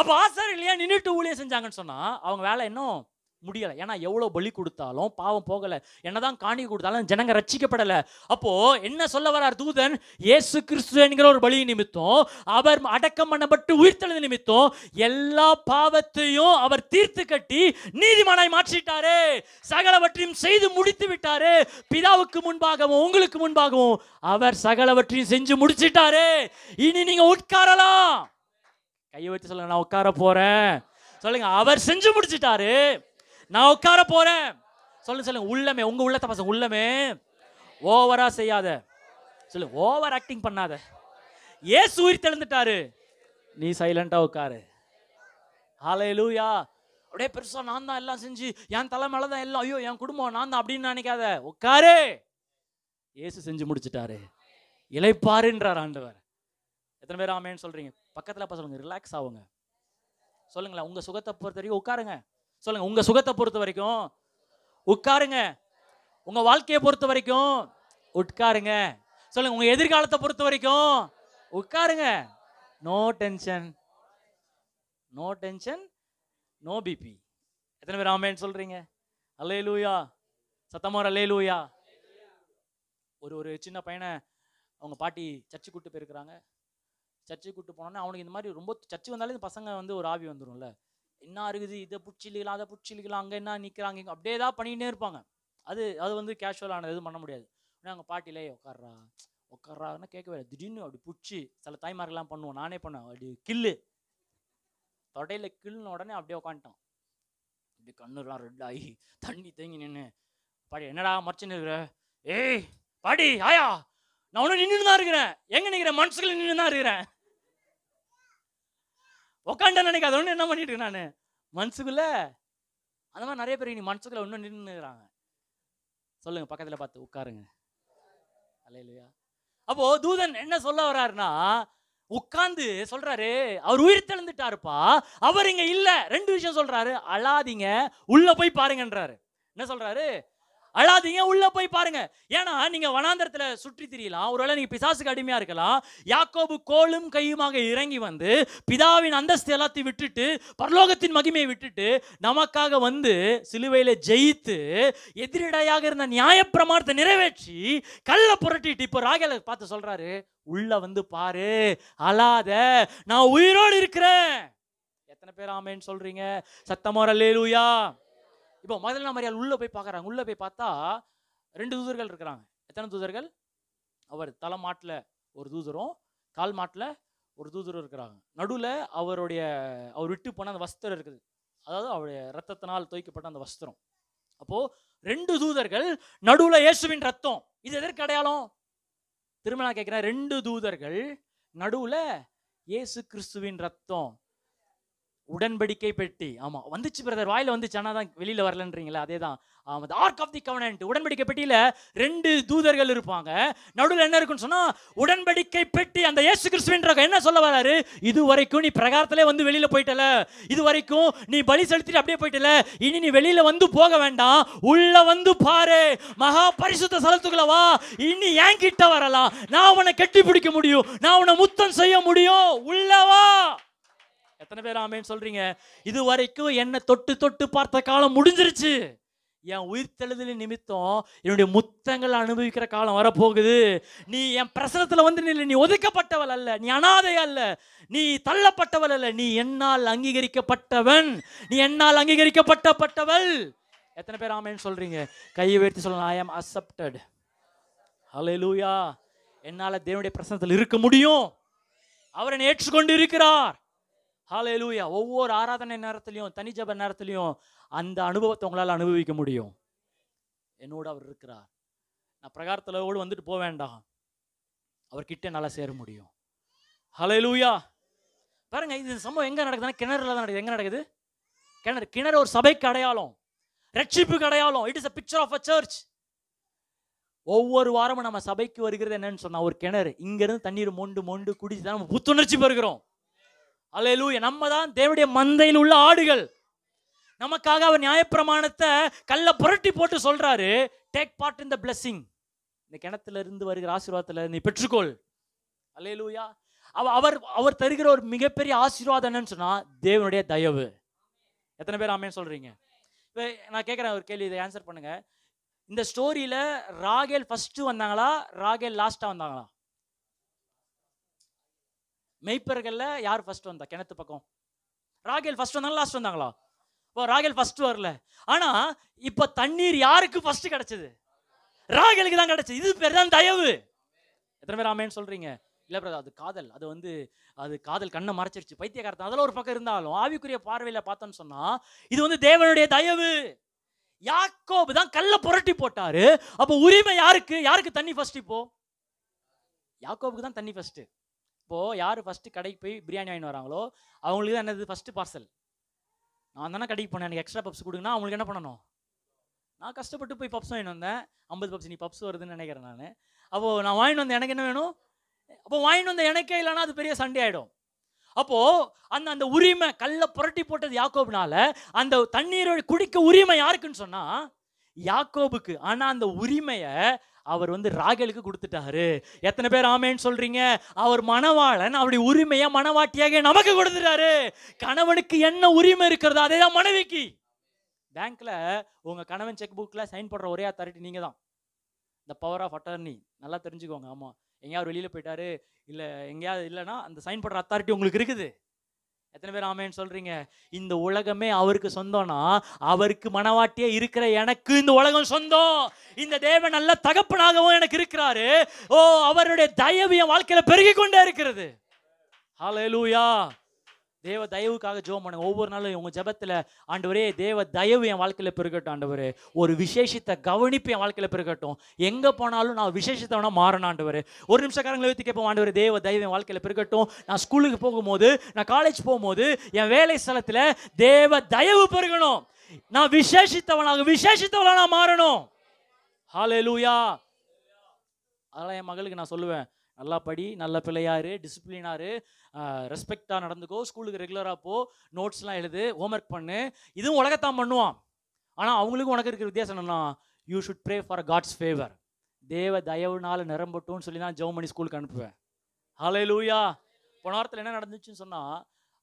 அப்போ ஆசார் இல்லையா நின்றுட்டு ஊழியம் செஞ்சாங்கன்னு சொன்னால் அவங்க வேலை இன்னும் முடியலை ஏன்னா எவ்வளோ பலி கொடுத்தாலும் பாவம் போகலை என்னதான் காணி கொடுத்தாலும் ஜனங்க ரட்சிக்கப்படலை அப்போது என்ன சொல்ல வரார் தூதன் இயேசு கிறிஸ்து என்கிற ஒரு பலி நிமித்தம் அவர் அடக்கம் பண்ணப்பட்டு உயிர்த்தெழுந்த நிமித்தம் எல்லா பாவத்தையும் அவர் தீர்த்து கட்டி நீதிமானாய் மாற்றிட்டாரே சகலவற்றையும் செய்து முடித்து விட்டாரே பிதாவுக்கு முன்பாகவும் உங்களுக்கு முன்பாகவும் அவர் சகலவற்றையும் செஞ்சு முடிச்சிட்டாரே இனி நீங்கள் உட்காரலாம் கையை வச்சு சொல்லுங்க நான் உட்கார போறேன் சொல்லுங்க அவர் செஞ்சு முடிச்சிட்டாரு நான் உட்கார போறேன் சொல்லு சொல்லுங்க உள்ளமே உங்க உள்ளத்தை பசங்க உள்ளமே ஓவரா செய்யாத சொல்லு ஓவர் ஆக்டிங் பண்ணாத ஏசு உயிர் தெளிந்துட்டாரு நீ சைலண்டா உட்காரு ஹalleluya அப்படியே பெருசா நான் தான் எல்லாம் செஞ்சு என் தலை தான் எல்லாம் ஐயோ என் குடும்பம் நான் தான் அப்படின்னு நினைக்காத உட்காரு ஏசு செஞ்சு முடிச்சுட்டாரு இழைப்பாருன்றார் ஆண்டவர் எத்தனை பேர் ஆமேன்னு சொல்றீங்க பக்கத்தில் அப்போ சொல்லுங்க ரிலாக்ஸ் ஆகுங்க சொல்லுங்களேன் உங்கள் சுகத்தை பொறுத்த வரைக்கும் உட்காருங்க சொல்லுங்கள் உங்கள் சுகத்தை பொறுத்த வரைக்கும் உட்காருங்க உங்கள் வாழ்க்கையை பொறுத்த வரைக்கும் உட்காருங்க சொல்லுங்கள் உங்கள் எதிர்காலத்தை பொறுத்த வரைக்கும் உட்காருங்க no tension no tension no BP எத்தனை பேர் ஆமேன்னு சொல்கிறீங்க அல்லே லூயா சத்தமாக அல்லே லூயா ஒரு ஒரு சின்ன பையனை அவங்க பாட்டி சர்ச்சு கூப்பிட்டு போயிருக்கிறாங்க சர்ச்சுக்கு கூப்பிட்டு போனோன்னே அவனுக்கு இந்த மாதிரி ரொம்ப சர்ச்சு வந்தாலே இந்த பசங்க வந்து ஒரு ஆவி வந்துடும்ல என்ன இருக்குது இதை பிடிச்சிக்கலாம் அதை பிடிச்சிக்கலாம் அங்கே என்ன நிற்கிறாங்க இங்கே அப்படியே தான் பண்ணிக்கிட்டே இருப்பாங்க அது அது வந்து கேஷுவலானது எதுவும் பண்ண முடியாது ஆனால் அங்கே பாட்டிலே உட்கார்றா உட்கார்றாங்கன்னா கேட்கவே இல்லை திடீர்னு அப்படி பிடிச்சி சில தாய்மார்கள்லாம் பண்ணுவோம் நானே பண்ணுவேன் அப்படி கில்லு தொடையில் கில்லுன உடனே அப்படியே உட்காந்துட்டோம் இப்படி கண்ணுலாம் ரெட் ஆகி தண்ணி தேங்கி நின்று பாடி என்னடா மறைச்சின்னு இருக்கிற ஏய் பாடி ஆயா நான் ஒன்று நின்று தான் இருக்கிறேன் எங்கே நிற்கிறேன் மனசுக்குள்ள நின்று தான் இருக்கிறேன் உக்காண்ட நினைக்காத ஒன்று என்ன பண்ணிட்டு இருக்கேன் நான் மனசுக்குள்ள அந்த மாதிரி நிறைய பேர் நீ மனசுக்குள்ள இன்னும் நின்றுறாங்க சொல்லுங்க பக்கத்தில் பார்த்து உட்காருங்க இல்லையா அப்போ தூதன் என்ன சொல்ல வர்றாருன்னா உட்கார்ந்து சொல்றாரு அவர் உயிர் தெழுந்துட்டாருப்பா அவர் இங்க இல்ல ரெண்டு விஷயம் சொல்றாரு அழாதீங்க உள்ள போய் பாருங்கன்றாரு என்ன சொல்றாரு அழாதீங்க உள்ள போய் பாருங்க ஏன்னா நீங்க வனாந்தரத்துல சுற்றி திரியலாம் ஒருவேளை நீங்க பிசாசுக்கு அடிமையா இருக்கலாம் யாக்கோபு கோலும் கையுமாக இறங்கி வந்து பிதாவின் அந்தஸ்து எல்லாத்தையும் விட்டுட்டு பரலோகத்தின் மகிமையை விட்டுட்டு நமக்காக வந்து சிலுவையில ஜெயித்து எதிரிடையாக இருந்த நியாயப்பிரமாணத்தை நிறைவேற்றி கல்லை புரட்டிட்டு இப்போ ராகல பார்த்து சொல்றாரு உள்ள வந்து பாரு அழாத நான் உயிரோடு இருக்கிறேன் எத்தனை பேர் ஆமேன்னு சொல்றீங்க சத்தமோரல்லேலூயா இப்போ மதனா மரியாள் உள்ளே போய் பார்க்குறாங்க உள்ளே போய் பார்த்தா ரெண்டு தூதர்கள் இருக்கிறாங்க எத்தனை தூதர்கள் அவர் தலை மாட்டில் ஒரு தூதரும் கால் மாட்டில் ஒரு தூதரும் இருக்கிறாங்க நடுவில் அவருடைய அவர் விட்டு போன அந்த வஸ்திரம் இருக்குது அதாவது அவருடைய ரத்தத்தினால் துவைக்கப்பட்ட அந்த வஸ்திரம் அப்போது ரெண்டு தூதர்கள் நடுவில் இயேசுவின் ரத்தம் இது எதற்கு அடையாளம் திருமணம் கேட்குறேன் ரெண்டு தூதர்கள் நடுவில் இயேசு கிறிஸ்துவின் ரத்தம் உடன்படிக்கை பெட்டி ஆமாம் வந்துச்சு பிரதர் வாயில் வந்துச்சு ஆனால் தான் வெளியில் வரலன்றீங்களா அதே தான் ஆமாம் ஆர்க் ஆஃப் தி கவனன்ட் உடன்படிக்கை பெட்டியில் ரெண்டு தூதர்கள் இருப்பாங்க நடுவில் என்ன இருக்குன்னு சொன்னால் உடன்படிக்கை பெட்டி அந்த ஏசு கிறிஸ்துவின்ற என்ன சொல்ல வராரு இது வரைக்கும் நீ பிரகாரத்திலே வந்து வெளியில் போயிட்டல இது வரைக்கும் நீ பலி செலுத்திட்டு அப்படியே போயிட்டல இனி நீ வெளியில் வந்து போக வேண்டாம் உள்ளே வந்து பாரு மகா பரிசுத்த ஸ்தலத்துக்குள்ள வா இனி என்கிட்ட வரலாம் நான் உன்னை கட்டி பிடிக்க முடியும் நான் உன்னை முத்தம் செய்ய முடியும் உள்ளவா எத்தனை பேர் ஆமேன்னு சொல்கிறீங்க இது வரைக்கும் என்னை தொட்டு தொட்டு பார்த்த காலம் முடிஞ்சிருச்சு என் உயிர் தழுதலின் நிமித்தம் என்னுடைய முத்தங்கள் அனுபவிக்கிற காலம் வரப்போகுது நீ என் பிரசனத்தில் வந்து நில்லை நீ ஒதுக்கப்பட்டவள் அல்ல நீ அனாதை அல்ல நீ தள்ளப்பட்டவள் அல்ல நீ என்னால் அங்கீகரிக்கப்பட்டவன் நீ என்னால் அங்கீகரிக்கப்பட்டப்பட்டவள் எத்தனை பேர் ஆமேன்னு சொல்கிறீங்க கையை உயர்த்தி சொல்லலாம் ஐ ஆம் அக்செப்டட் ஹலே லூயா என்னால் தேவனுடைய பிரசனத்தில் இருக்க முடியும் அவர் என்னை ஏற்றுக்கொண்டு இருக்கிறார் ஹாலேலூயா ஒவ்வொரு ஆராதனை நேரத்துலையும் தனி நேரத்துலையும் அந்த அனுபவத்தை உங்களால் அனுபவிக்க முடியும் என்னோடு அவர் இருக்கிறார் நான் பிரகாரத்தில் ஓடு வந்துட்டு போக வேண்டாம் அவர்கிட்ட நல்லா சேர முடியும் ஹலலூயா பாருங்க இது சம்பவம் எங்கே நடக்குதுன்னா கிணறுல தான் நடக்குது எங்கே நடக்குது கிணறு கிணறு ஒரு சபைக்கு அடையாளம் ரட்சிப்புக்கு அடையாளம் it is a picture of a church ஒவ்வொரு வாரமும் நம்ம சபைக்கு வருகிறது என்னன்னு சொன்னால் ஒரு கிணறு இங்கேருந்து தண்ணீர் மொண்டு மொண்டு குடிச்சு தான் நம்ம புத்துணர்ச்சி பெறுகிறோம் அலையலூய நம்ம தான் தேவடைய மந்தையில் உள்ள ஆடுகள் நமக்காக அவர் நியாயப்பிரமாணத்தை கல்லை புரட்டி போட்டு சொல்றாரு take part in the blessing இந்த கிணத்துல இருந்து வருகிற ஆசீர்வாதத்தில் நீ பெற்றுக்கோள் அலையலூயா அவர் அவர் தருகிற ஒரு மிகப்பெரிய ஆசீர்வாதம் என்னன்னு சொன்னா தேவனுடைய தயவு எத்தனை பேர் ஆமேன்னு சொல்றீங்க இப்போ நான் கேட்குறேன் ஒரு கேள்வி இதை ஆன்சர் பண்ணுங்க இந்த ஸ்டோரியில் ராகேல் ஃபஸ்ட்டு வந்தாங்களா ராகேல் லாஸ்ட்டாக வந்தாங்களா மெய்ப்பர்களில் யார் ஃபர்ஸ்ட் வந்தா கிணத்து பக்கம் ராகேல் ஃபர்ஸ்ட் வந்தாங்களா லாஸ்ட் வந்தாங்களா இப்போ ராகேல் ஃபர்ஸ்ட் வரல ஆனால் இப்போ தண்ணீர் யாருக்கு ஃபர்ஸ்ட் கிடைச்சது ராகேலுக்கு தான் கிடைச்சது இது பேர் தான் தயவு எத்தனை பேர் ஆமேன்னு சொல்கிறீங்க இல்ல பிரதா அது காதல் அது வந்து அது காதல் கண்ணை மறைச்சிருச்சு பைத்தியகாரத்தை அதில் ஒரு பக்கம் இருந்தாலும் ஆவிக்குரிய பார்வையில் பார்த்தோன்னு சொன்னால் இது வந்து தேவனுடைய தயவு யாக்கோபு தான் கல்ல புரட்டி போட்டாரு அப்போ உரிமை யாருக்கு யாருக்கு தண்ணி ஃபர்ஸ்ட் இப்போ யாக்கோபுக்கு தான் தண்ணி ஃபர்ஸ்ட்டு அப்போது யார் ஃபஸ்ட்டு கடைக்கு போய் பிரியாணி வாங்கி வராங்களோ அவங்களுக்கு தான் என்னது ஃபஸ்ட்டு பார்சல் நான் தானே கடைக்கு போனேன் எனக்கு எக்ஸ்ட்ரா பப்ஸ் கொடுங்கன்னா அவங்களுக்கு என்ன பண்ணணும் நான் கஷ்டப்பட்டு போய் பப்ஸ் வாங்கிட்டு வந்தேன் ஐம்பது பப்ஸ் நீ பப்ஸ் வருதுன்னு நினைக்கிறேன் நான் அப்போது நான் வாங்கிட்டு வந்தேன் எனக்கு என்ன வேணும் அப்போ வாங்கிட்டு வந்த எனக்கே இல்லைன்னா அது பெரிய சண்டே ஆகிடும் அப்போது அந்த அந்த உரிமை கல்ல புரட்டி போட்டது யாக்கோபுனால அந்த தண்ணீரை குடிக்க உரிமை யாருக்குன்னு சொன்னால் யாக்கோபுக்கு ஆனால் அந்த உரிமையை அவர் வந்து ராகலுக்கு கொடுத்துட்டாரு எத்தனை பேர் ஆமேன்னு சொல்றீங்க அவர் மணவாளன் அவருடைய உரிமையை மனவாட்டியாக நமக்கு கொடுத்துட்டாரு கணவனுக்கு என்ன உரிமை இருக்கிறதோ அதே தான் மனைவிக்கு பேங்க்ல உங்க கணவன் செக் புக்ல சைன் போடுற ஒரே அத்தாரிட்டி நீங்க தான் இந்த பவர் ஆஃப் அட்டர்னி நல்லா தெரிஞ்சுக்கோங்க ஆமாம் எங்கேயாவது வெளியில் போயிட்டாரு இல்லை எங்கேயாவது இல்லைன்னா அந்த சைன் பண்ணுற அத்தாரிட்டி உங்களுக்கு இருக்குது எத்தனை பேர் ஆமேன்னு சொல்றீங்க இந்த உலகமே அவருக்கு சொந்தம்னா அவருக்கு மனவாட்டியே இருக்கிற எனக்கு இந்த உலகம் சொந்தம் இந்த தேவன் நல்ல தகப்பனாகவும் எனக்கு இருக்கிறாரு ஓ அவருடைய தயவு என் வாழ்க்கையில பெருகி கொண்டே இருக்கிறது ஹலோ லூயா தேவ தயவுக்காக ஜோம் பண்ணுங்க ஒவ்வொரு நாளும் உங்கள் ஜபத்துல ஆண்டவரே தேவ தயவு என் வாழ்க்கையில் பெருகட்டும் ஆண்டவர் ஒரு விசேஷத்தை கவனிப்பு என் வாழ்க்கையில் பெருகட்டும் எங்கே போனாலும் நான் விசேஷத்தவனா மாறணும் ஆண்டவர் ஒரு நிமிஷக்காரங்களை வைத்து கேட்போம் ஆண்டவர் தேவ தயவு என் வாழ்க்கையில் பெருகட்டும் நான் ஸ்கூலுக்கு போகும்போது நான் காலேஜ் போகும்போது என் வேலை ஸ்தலத்துல தேவ தயவு பெருகணும் நான் விசேஷித்தவனாக நான் மாறணும் ஹாலே லூயா அதெல்லாம் என் மகளுக்கு நான் சொல்லுவேன் நல்லா படி நல்ல பிள்ளையாரு டிசிப்ளினாரு ரெஸ்பெக்டாக நடந்துக்கோ ஸ்கூலுக்கு ரெகுலராக போ நோட்ஸ்லாம் எழுது ஹோம்ஒர்க் பண்ணு இதுவும் உலகத்தான் பண்ணுவான் ஆனால் அவங்களுக்கும் உனக்கு இருக்கிற வித்தியாசம் என்னன்னா you should pray for God's favour தேவ தயவுனால நிரம்பட்டும்னு சொல்லி தான் ஜெவமணி ஸ்கூலுக்கு அனுப்புவேன் ஹலே லூயா போன வாரத்தில் என்ன நடந்துச்சுன்னு சொன்னால்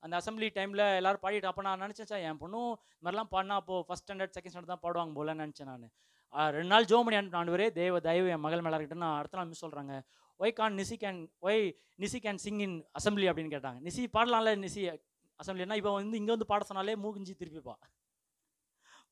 அந்த அசம்பிளி டைமில் எல்லோரும் பாடிட்டு அப்போ நான் நினச்சேன் என் பொண்ணும் மாதிரிலாம் பாடினா அப்போது ஃபஸ்ட் ஸ்டாண்டர்ட் செகண்ட் ஸ்டாண்டர்ட் தான் பாடுவாங்க போலன்னு நினச்சேன் நான் ரெண்டு நாள் ஜோமணி அனுப்பினாண்டு தேவ தயவு என் மகள் மேலே இருக்கட்டும் நான் அடுத்த நாள் மிஸ் சொல்கிறாங்க why can Nisi can why Nisi can sing in assembly அப்படின்னு கேட்டாங்க நிசி பாடலாம்ல நிசி அசம்பிளினா இப்போ வந்து இங்கே வந்து பாட சொன்னாலே மூகிஞ்சி திருப்பிப்பா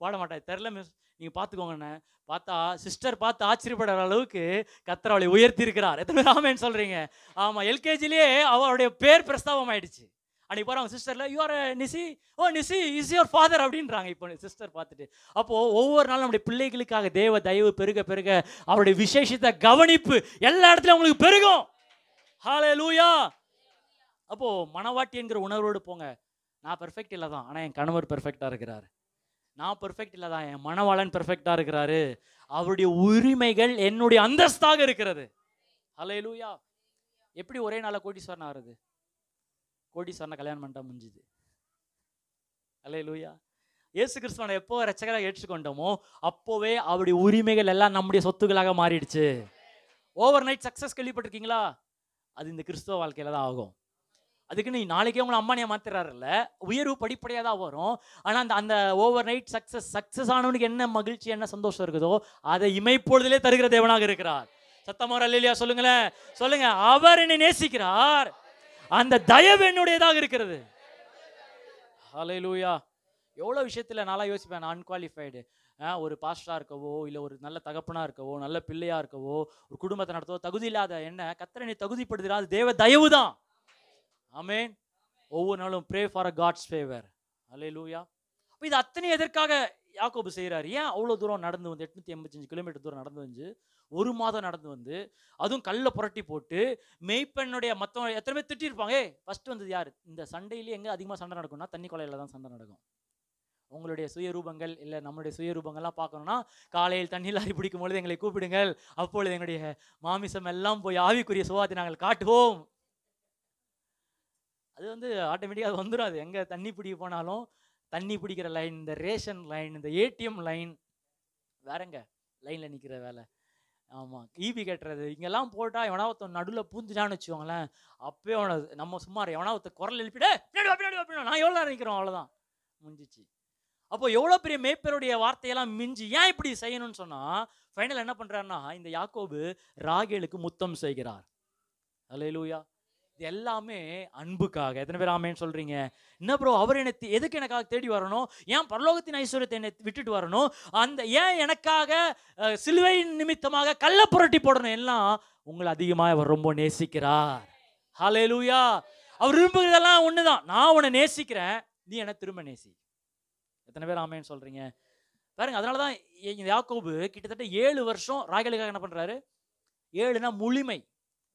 பாட மாட்டேன் தெரில மிஸ் நீங்கள் பார்த்துக்கோங்கண்ணே பார்த்தா சிஸ்டர் பார்த்து ஆச்சரியப்படுற அளவுக்கு கத்திர அவளை உயர்த்தி இருக்கிறார் எத்தனை ஆமேன்னு சொல்கிறீங்க ஆமாம் எல்கேஜிலேயே அவளுடைய பேர் பிரஸ்தாபம் ஆயிடுச்சு அன்றைக்கி போகிறாங்க சிஸ்டரில் you are Nisi oh Nisi is your father அப்படின்றாங்க இப்போ சிஸ்டர் பார்த்துட்டு அப்போது ஒவ்வொரு நாளும் நம்முடைய பிள்ளைகளுக்காக தேவ தயவு பெருக பெருக அவருடைய விசேஷத்தை கவனிப்பு எல்லா இடத்துலையும் அவங்களுக்கு பெருகும் ஹாலே லூயா அப்போது மனவாட்டி என்கிற உணர்வோடு போங்க நான் பெர்ஃபெக்ட் இல்லை தான் ஆனால் என் கணவர் பெர்ஃபெக்டாக இருக்கிறார் நான் பெர்ஃபெக்ட் இல்லை தான் என் மனவாளன் பெர்ஃபெக்டாக இருக்கிறாரு அவருடைய உரிமைகள் என்னுடைய அந்தஸ்தாக இருக்கிறது ஹலே லூயா எப்படி ஒரே நாளில் கோட்டீஸ்வரன் ஆகிறது சொன்ன கல்யாணம் பண்ணிட்டா முடிஞ்சுது அல்ல லூயா இயேசு கிறிஸ்துவனை எப்போ ரச்சகராக ஏற்றுக்கொண்டோமோ அப்போவே அவருடைய உரிமைகள் எல்லாம் நம்முடைய சொத்துக்களாக மாறிடுச்சு ஓவர் நைட் சக்ஸஸ் கேள்விப்பட்டிருக்கீங்களா அது இந்த கிறிஸ்துவ வாழ்க்கையில தான் ஆகும் அதுக்கு நீ நாளைக்கே உங்களை அம்மானியை மாத்துறாருல்ல உயர்வு படிப்படியாக தான் வரும் ஆனால் அந்த அந்த ஓவர் நைட் சக்ஸஸ் சக்ஸஸ் ஆனவனுக்கு என்ன மகிழ்ச்சி என்ன சந்தோஷம் இருக்குதோ அதை இமைப்பொழுதிலே தருகிற தேவனாக இருக்கிறார் சத்தமோர் அல்லையா சொல்லுங்களேன் சொல்லுங்க அவர் என்னை நேசிக்கிறார் அந்த தயவு என்னுடையதாக இருக்கிறது ஹலை லூயா எவ்வளோ விஷயத்தில் நல்லா யோசிப்பேன் நான் அன்குவாலிஃபைடு ஒரு பாஸ்டராக இருக்கவோ இல்லை ஒரு நல்ல தகப்பனாக இருக்கவோ நல்ல பிள்ளையாக இருக்கவோ ஒரு குடும்பத்தை நடத்தவோ தகுதி இல்லாத என்ன கத்திரனை தகுதிப்படுத்துகிறா அது தேவ தயவு தான் அமேன் ஒவ்வொரு நாளும் pray for a God's favour hallelujah அப்போ இது அத்தனை எதற்காக யாக்கோபு செய்கிறார் ஏன் அவ்வளோ தூரம் நடந்து வந்து எட்நூற்றி எண்பத்தஞ்சு கிலோமீட்டர் தூரம் நடந்து வந்து ஒரு மாதம் நடந்து வந்து அதுவும் கல்லை புரட்டி போட்டு மெய்ப்பெண்ணுடைய மற்றவங்க எத்தனை பேர் திட்டிருப்பாங்க ஏ ஃபஸ்ட்டு வந்தது யார் இந்த சண்டையிலேயே எங்கே அதிகமாக சண்டை நடக்கும்னா தண்ணி கொலையில் தான் சண்டை நடக்கும் உங்களுடைய சுயரூபங்கள் இல்லை நம்மளுடைய சுயரூபங்கள்லாம் பார்க்கணுன்னா காலையில் தண்ணியில் லாரி பிடிக்கும் பொழுது எங்களை கூப்பிடுங்கள் அப்பொழுது எங்களுடைய மாமிசம் எல்லாம் போய் ஆவிக்குரிய சுவாதி நாங்கள் காட்டுவோம் அது வந்து ஆட்டோமேட்டிக்காக அது வந்துடும் அது எங்கே தண்ணி பிடிக்க போனாலும் தண்ணி பிடிக்கிற லைன் இந்த ரேஷன் லைன் இந்த ஏடிஎம் லைன் வேறங்க லைனில் நிற்கிற வேலை ஆமாம் ஈபி கட்டுறது இங்கெல்லாம் போட்டால் எவனா ஒருத்தன் நடுவில் பூந்துட்டான்னு வச்சுக்கோங்களேன் அப்போயே அவனை நம்ம சும்மா எவனா குரல் எழுப்பிட்டு பின்னாடி பின்னாடி நான் எவ்வளோ நினைக்கிறோம் அவ்வளோதான் முடிஞ்சிச்சு அப்போ எவ்வளோ பெரிய மேய்ப்பருடைய வார்த்தையெல்லாம் மிஞ்சி ஏன் இப்படி செய்யணும்னு சொன்னால் ஃபைனல் என்ன பண்ணுறாருன்னா இந்த யாக்கோபு ராகேலுக்கு முத்தம் செய்கிறார் அலையலூயா இது எல்லாமே அன்புக்காக எத்தனை பேர் ஆமேன்னு சொல்கிறீங்க என்ன ப்ரோ அவர் என்னை எதுக்கு எனக்காக தேடி வரணும் ஏன் பரலோகத்தின் ஐஸ்வர்யத்தை என்னை விட்டுட்டு வரணும் அந்த ஏன் எனக்காக சிலுவையின் நிமித்தமாக கள்ள புரட்டி போடணும் எல்லாம் உங்களை அதிகமாக அவர் ரொம்ப நேசிக்கிறார் ஹலே லூயா அவர் விரும்புகிறதெல்லாம் ஒன்று தான் நான் உன்னை நேசிக்கிறேன் நீ என்னை திரும்ப நேசி எத்தனை பேர் ஆமேன்னு சொல்கிறீங்க பாருங்க அதனால தான் யாக்கோபு கிட்டத்தட்ட ஏழு வருஷம் ராகலுக்காக என்ன பண்ணுறாரு ஏழுனா முழுமை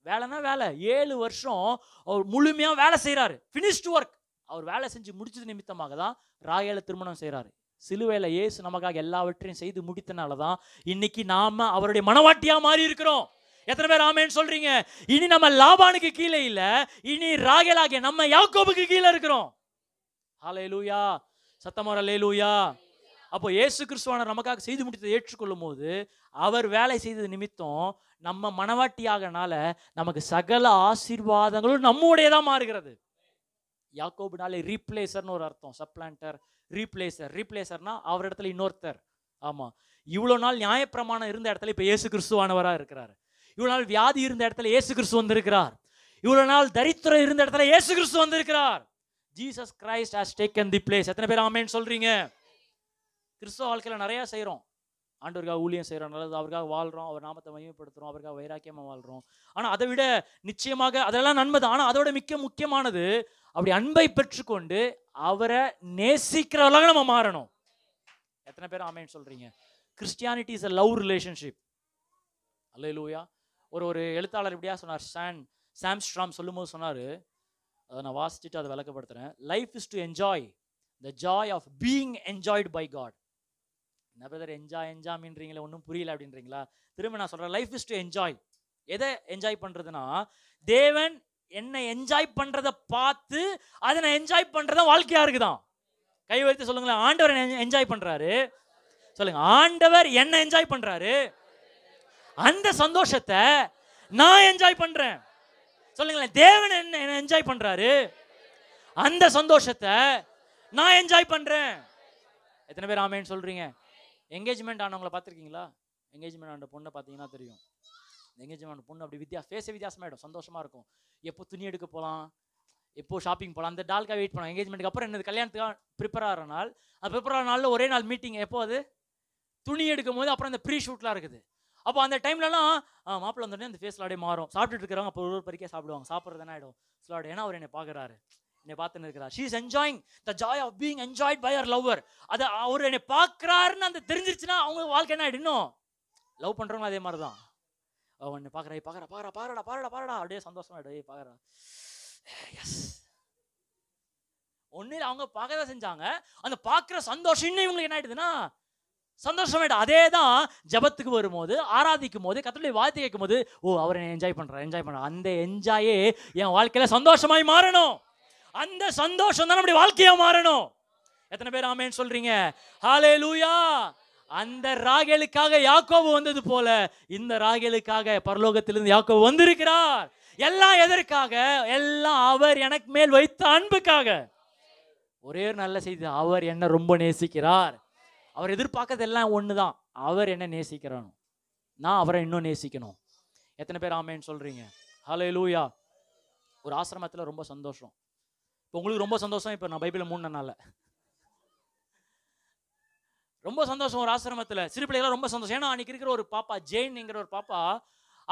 வேலைனா வேலை ஏழு வருஷம் அவர் முழுமையாக வேலை செய்கிறாரு ஃபினிஷ்டு ஒர்க் அவர் வேலை செஞ்சு முடிச்சது நிமித்தமாக தான் ராயல திருமணம் செய்கிறாரு சிலுவையில் ஏசு நமக்காக எல்லாவற்றையும் செய்து முடித்தனால தான் இன்னைக்கு நாம் அவருடைய மனவாட்டியாக மாறி இருக்கிறோம் எத்தனை பேர் ஆமேன்னு சொல்கிறீங்க இனி நம்ம லாபானுக்கு கீழே இல்லை இனி ராகலாகிய நம்ம யாக்கோபுக்கு கீழே இருக்கிறோம் ஹலே லூயா சத்தமர லே லூயா அப்போ இயேசு கிறிஸ்துவான நமக்காக செய்து முடித்ததை ஏற்றுக்கொள்ளும் போது அவர் வேலை செய்தது நிமித்தம் நம்ம மனவாட்டியாகனால நமக்கு சகல ஆசீர்வாதங்களும் நம்முடையதான் மாறுகிறது யாக்கோபுனாலே ரீப்ளேசர்னு ஒரு அர்த்தம் சப்ளான்டர் ரீப்ளேசர் ரீப்ளேசர்னா அவர் இடத்துல இன்னொருத்தர் ஆமாம் இவ்வளோ நாள் நியாயப்பிரமாணம் இருந்த இடத்துல இப்போ இயேசு கிறிஸ்துவானவராக இருக்கிறார் இவ்வளோ நாள் வியாதி இருந்த இடத்துல இயேசு கிறிஸ்து வந்திருக்கிறார் இவ்வளோ நாள் தரித்திரம் இருந்த இடத்துல இயேசு கிறிஸ்து வந்திருக்கிறார் Jesus Christ has taken the place எத்தனை பேர் ஆமேன்னு சொல்கிறீங்க கிறிஸ்தவ வாழ்க்கையில் நிறையா செய்கிறோம் ஆண்டவருக்காக ஊழியம் செய்கிறோம் நல்லது அவருக்காக வாழ்கிறோம் அவர் நாமத்தை மையப்படுத்துகிறோம் அவருக்காக வைராக்கியமாக வாழ்கிறோம் ஆனால் அதை விட நிச்சயமாக அதெல்லாம் நன்மை தான் ஆனால் அதோட மிக்க முக்கியமானது அப்படி அன்பை பெற்றுக்கொண்டு அவரை நேசிக்கிறவர்களாக நம்ம மாறணும் எத்தனை பேர் ஆமைன்னு சொல்கிறீங்க Christianity is a love relationship hallelujah ஒரு ஒரு எழுத்தாளர் இப்படியா சொன்னார் சான் சாம் ஸ்ட்ராம் போது சொன்னார் அதை நான் வாசிச்சுட்டு அதை விளக்கப்படுத்துகிறேன் life is to enjoy the joy of being enjoyed by God என்ன பிரதர் என்ஜாய் என்ஜாமின்றீங்களே ஒன்றும் புரியல அப்படின்றீங்களா திரும்ப நான் சொல்கிறேன் லைஃப் இஸ் டு என்ஜாய் எதை என்ஜாய் பண்ணுறதுனா தேவன் என்னை என்ஜாய் பண்ணுறத பார்த்து அதை நான் என்ஜாய் பண்ணுறதான் வாழ்க்கையாக இருக்குதான் கை வைத்து சொல்லுங்களேன் ஆண்டவர் என்ஜாய் பண்ணுறாரு சொல்லுங்க ஆண்டவர் என்ன என்ஜாய் பண்ணுறாரு அந்த சந்தோஷத்தை நான் என்ஜாய் பண்ணுறேன் சொல்லுங்களேன் தேவன் என்ன என்ன என்ஜாய் பண்ணுறாரு அந்த சந்தோஷத்தை நான் என்ஜாய் பண்ணுறேன் எத்தனை பேர் ஆமேன்னு சொல்கிறீங்க எங்கேஜ்மெண்ட் ஆனவங்களை பார்த்துருக்கீங்களா எங்கேஜ்மெண்ட் ஆன பொண்ணை பார்த்தீங்கன்னா தெரியும் எங்கேஜ்மெண்ட் பொண்ணு அப்படி வித்தியாசம் ஃபேஸே வித்தியாசமாயிடும் சந்தோஷமாக இருக்கும் எப்போ துணி எடுக்க போகலாம் எப்போ ஷாப்பிங் போகலாம் அந்த டால்காக வெயிட் பண்ணலாம் எங்கேஜ்மெண்ட்டுக்கு அப்புறம் என்னது கல்யாணத்துக்காக ப்ரிப்பேர் ஆகிற நாள் அந்த ப்ரிப்பேர் ஆகிற நாளில் ஒரே நாள் மீட்டிங் எப்போ அது துணி எடுக்கும் போது அப்புறம் அந்த ப்ரீ ஷூட்லாம் இருக்குது அப்போ அந்த டைம்லலாம் மாப்பிள்ள வந்தோடனே அந்த ஃபேஸில் அப்படியே மாறும் சாப்பிட்டுட்டு இருக்கிறவங்க அப்போ ஒரு ஒரு பறிக்கே சாப்பிடுவாங்க சாப்பிட்றது என்ன ஆகிடும் சொல்லாடு ஏன்னா அவர் என்னை பார்க்குறாரு என்னை பார்த்துன்னு இருக்கிறா she is enjoying the joy of being enjoyed by அவர் லவ்வர் அதை அவர் என்னை பார்க்குறாருன்னு அந்த தெரிஞ்சிருச்சுன்னா அவங்க வாழ்க்கை என்ன ஆகிடணும் லவ் பண்ணுறவங்க அதே மாதிரி தான் அவன் என்னை பார்க்குறா பார்க்குறா பாரா பாருடா பாருடா பாருடா அப்படியே சந்தோஷமா அப்படியே பார்க்குறா எஸ் ஒன்றில் அவங்க பார்க்க தான் செஞ்சாங்க அந்த பார்க்குற சந்தோஷம் இன்னும் இவங்களுக்கு என்ன ஆயிடுதுன்னா சந்தோஷமாயிடும் அதே தான் ஜபத்துக்கு வரும்போது ஆராதிக்கும் போது கத்தனுடைய வாழ்த்து கேட்கும் போது ஓ அவர் என்ஜாய் பண்ணுறார் என்ஜாய் பண்ணுறார் அந்த என்ஜாயே என் வாழ்க்கையில் சந்தோஷமாய் மாறணும் அந்த சந்தோஷம் தான் நம்முடைய வாழ்க்கையா மாறணும் எத்தனை பேர் ஆமேன்னு சொல்றீங்க ஹாலே லூயா அந்த ராகேலுக்காக யாக்கோபு வந்தது போல இந்த ராகேலுக்காக பரலோகத்திலிருந்து யாக்கோபு வந்திருக்கிறார் எல்லாம் எதற்காக எல்லாம் அவர் எனக்கு மேல் வைத்த அன்புக்காக ஒரே ஒரு நல்ல செய்தி அவர் என்ன ரொம்ப நேசிக்கிறார் அவர் எதிர்பார்க்கறது எல்லாம் ஒன்று தான் அவர் என்ன நேசிக்கிறானோ நான் அவரை இன்னும் நேசிக்கணும் எத்தனை பேர் ஆமேன்னு சொல்கிறீங்க ஹலோ லூயா ஒரு ஆசிரமத்தில் ரொம்ப சந்தோஷம் இப்போ உங்களுக்கு ரொம்ப சந்தோஷம் இப்போ நான் பைபிளை மூணுனால ரொம்ப சந்தோஷம் ஒரு ஆசிரமத்தில் சிறு ரொம்ப சந்தோஷம் ஏன்னா அன்றைக்கி இருக்கிற ஒரு பாப்பா ஜெயின்ங்கிற ஒரு பாப்பா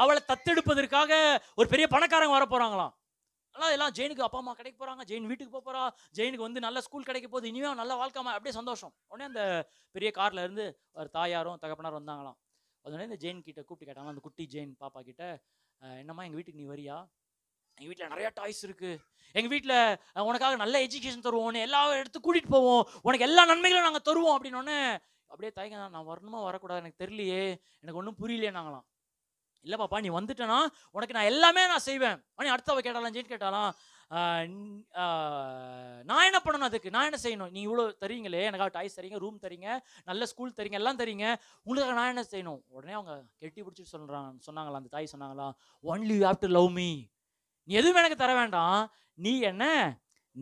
அவளை தத்தெடுப்பதற்காக ஒரு பெரிய பணக்காரங்க வர போகிறாங்களாம் ஆனால் எல்லாம் ஜெயினுக்கு அப்பா அம்மா கிடைக்க போகிறாங்க ஜெயின் வீட்டுக்கு போக போகிறா ஜெயினுக்கு வந்து நல்ல ஸ்கூல் கிடைக்க போகுது இனிமேல் நல்ல வாழ்க்கைமா அப்படியே சந்தோஷம் உடனே அந்த பெரிய காரில் இருந்து ஒரு தாயாரும் தகப்பனாரும் வந்தாங்களாம் உடனே இந்த ஜெயின் கிட்ட கூப்பிட்டு கேட்டாங்க அந்த குட்டி ஜெயின் பாப்பா கிட்ட என்னம்மா எங்கள் வீட்டுக்கு நீ வரியா எங்கள் வீட்டில் நிறையா டாய்ஸ் இருக்குது எங்கள் வீட்டில் உனக்காக நல்ல எஜுகேஷன் தருவோம் எல்லா எடுத்து கூட்டிகிட்டு போவோம் உனக்கு எல்லா நன்மைகளும் நாங்கள் தருவோம் அப்படின்னோடனே அப்படியே தயங்க நான் வரணுமா வரக்கூடாது எனக்கு தெரியலையே எனக்கு ஒன்றும் புரியலையே நாங்களாம் இல்லை பாப்பா நீ வந்துட்டேன்னா உனக்கு நான் எல்லாமே நான் செய்வேன் ஆனால் அடுத்தவ கேட்டாலாம் ஜெயின் கேட்டாலாம் நான் என்ன பண்ணணும் அதுக்கு நான் என்ன செய்யணும் நீ இவ்வளோ தரீங்களே எனக்காக டாய்ஸ் தரீங்க ரூம் தரீங்க நல்ல ஸ்கூல் தரீங்க எல்லாம் தரீங்க உங்களுக்காக நான் என்ன செய்யணும் உடனே அவங்க கெட்டி பிடிச்சிட்டு சொல்கிறான் சொன்னாங்களா அந்த தாய் சொன்னாங்களா only you have to love me நீ எதுவும் எனக்கு தர வேண்டாம் நீ என்ன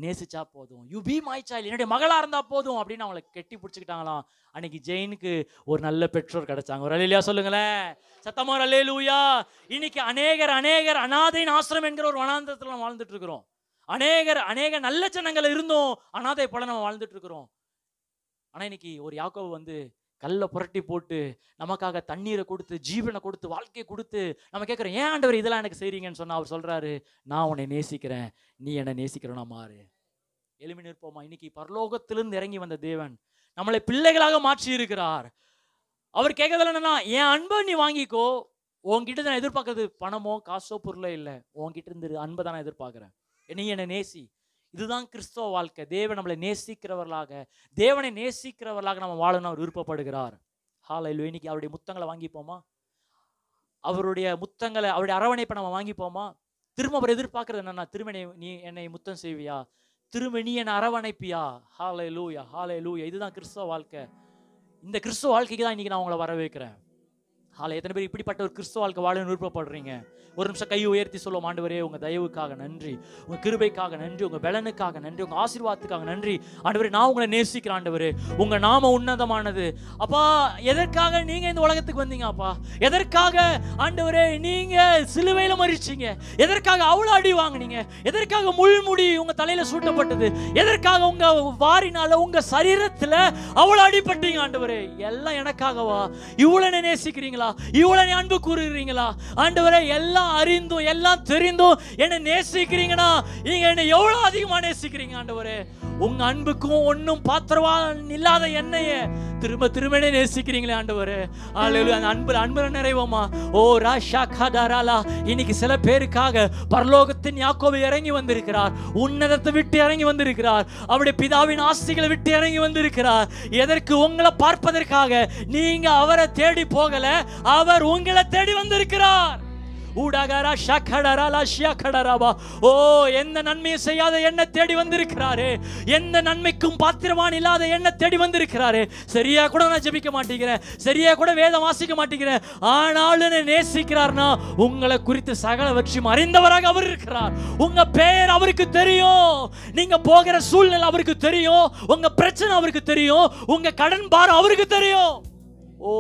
நேசிச்சா போதும் யூ பி மை சைல்டு என்னுடைய மகளாக இருந்தால் போதும் அப்படின்னு அவங்களை கெட்டி பிடிச்சிக்கிட்டாங்களாம் அன்னைக்கு ஜெயினுக்கு ஒரு நல்ல பெற்றோர் கிடைச்சாங்க ஒரு அலையிலையா சொல்லுங்களேன் சத்தமா ஒரு லூயா இன்னைக்கு அநேகர் அநேகர் அநாதையின் ஆசிரம் என்கிற ஒரு வனாந்தத்தில் வாழ்ந்துட்டு இருக்கிறோம் அநேகர் அநேக நல்ல சின்னங்கள் இருந்தோம் அனாதை போல நம்ம வாழ்ந்துட்டு இருக்கிறோம் ஆனால் இன்னைக்கு ஒரு யாக்கோவு வந்து கல்லை புரட்டி போட்டு நமக்காக தண்ணீரை கொடுத்து ஜீவனை கொடுத்து வாழ்க்கையை கொடுத்து நம்ம கேட்குறோம் ஏன் ஆண்டவர் இதெல்லாம் எனக்கு செய்கிறீங்கன்னு சொன்னால் அவர் சொல்கிறாரு நான் உன்னை நேசிக்கிறேன் நீ என்னை நேசிக்கிறோன்னா மாறு எளிமை நிற்போமா இன்னைக்கு பரலோகத்திலிருந்து இறங்கி வந்த தேவன் நம்மளை பிள்ளைகளாக மாற்றி இருக்கிறார் அவர் கேட்கறதுல என்னன்னா என் அன்பை நீ வாங்கிக்கோ உங்ககிட்ட தான் எதிர்பார்க்கறது பணமோ காசோ பொருளோ இல்லை உங்ககிட்ட இருந்து அன்பை தான் நான் எதிர்பார்க்குறேன் நீ என்னை நேசி இதுதான் கிறிஸ்தவ வாழ்க்கை தேவன் நம்மளை நேசிக்கிறவர்களாக தேவனை நேசிக்கிறவர்களாக நம்ம வாழணும் அவர் விருப்பப்படுகிறார் ஹாலையில் இன்னைக்கு அவருடைய முத்தங்களை வாங்கிப்போமா அவருடைய முத்தங்களை அவருடைய அரவணைப்பை நம்ம வாங்கிப்போமா திரும்ப அவர் எதிர்பார்க்கறது என்னன்னா திருமணி நீ என்னை முத்தம் செய்வியா திரும்ப நீ என்னை அரவணைப்பியா ஹால லூயா ஹால லூயா இதுதான் கிறிஸ்தவ வாழ்க்கை இந்த கிறிஸ்தவ வாழ்க்கைக்கு தான் இன்னைக்கு நான் உங்களை வரவேற்கிறேன் ஆலை எத்தனை பேர் இப்படிப்பட்ட ஒரு கிறிஸ்துவ வாழ்க்கை வாழணும்னு விருப்பப்படுறீங்க ஒரு நிமிஷம் கை உயர்த்தி சொல்லுவோம் ஆண்டவரே உங்கள் தயவுக்காக நன்றி உங்கள் கிருபைக்காக நன்றி உங்கள் பலனுக்காக நன்றி உங்கள் ஆசீர்வாதத்துக்காக நன்றி ஆண்டவரே நான் உங்களை நேசிக்கிறேன் ஆண்டவரே உங்கள் நாம உன்னதமானது அப்பா எதற்காக நீங்கள் இந்த உலகத்துக்கு வந்தீங்க அப்பா எதற்காக ஆண்டவரே நீங்கள் சிலுவையில் மறிச்சிங்க எதற்காக அவ்வளோ அடி வாங்கினீங்க எதற்காக முள்முடி உங்கள் தலையில் சூட்டப்பட்டது எதற்காக உங்கள் வாரினால உங்கள் சரீரத்தில் அவ்வளோ அடிப்பட்டீங்க ஆண்டவரே எல்லாம் எனக்காகவா இவ்வளோ நேசிக்கிறீங்களா இவ்வளவு அன்பு கூறுகிறீங்களா ஆண்டவரை எல்லாம் அறிந்தும் எல்லாம் தெரிந்தும் என்னை நேசிக்கிறீங்கன்னா நீங்க என்னை எவ்வளவு அதிகமா நேசிக்கிறீங்க ஆண்டவரே உங்க அன்புக்கும் ஒன்றும் பாத்திரவா இல்லாத என்னைய திரும்ப திரும்ப நேசிக்கிறீங்களே ஆண்டவர் ஆளுநர் அந்த அன்பு அன்பு நிறைவோமா ஓ ராஷா கதாராலா இன்னைக்கு சில பேருக்காக பரலோகத்தின் யாக்கோவை இறங்கி வந்திருக்கிறார் உன்னதத்தை விட்டு இறங்கி வந்திருக்கிறார் அவருடைய பிதாவின் ஆஸ்திகளை விட்டு இறங்கி வந்திருக்கிறார் எதற்கு உங்களை பார்ப்பதற்காக நீங்க அவரை தேடி போகல அவர் உங்களை தேடி வந்திருக்கிறார் ஊடகரா ஷகடரா ஷியகடராவா ஓ எந்த நன்மையை செய்யாத என்ன தேடி வந்திருக்கிறாரே எந்த நன்மைக்கும் பாத்திரமான இல்லாத என்ன தேடி வந்திருக்கிறாரே சரியா கூட நான் ஜெபிக்க மாட்டேங்கிறேன் சரியா கூட வேதம் வாசிக்க மாட்டேங்கிறேன் ஆனாலும் நேசிக்கிறார்னா உங்களை குறித்து சகல வட்சியம் அறிந்தவராக அவர் இருக்கிறார் உங்க பெயர் அவருக்கு தெரியும் நீங்க போகிற சூழ்நிலை அவருக்கு தெரியும் உங்க பிரச்சனை அவருக்கு தெரியும் உங்க கடன் பாரம் அவருக்கு தெரியும் ஓ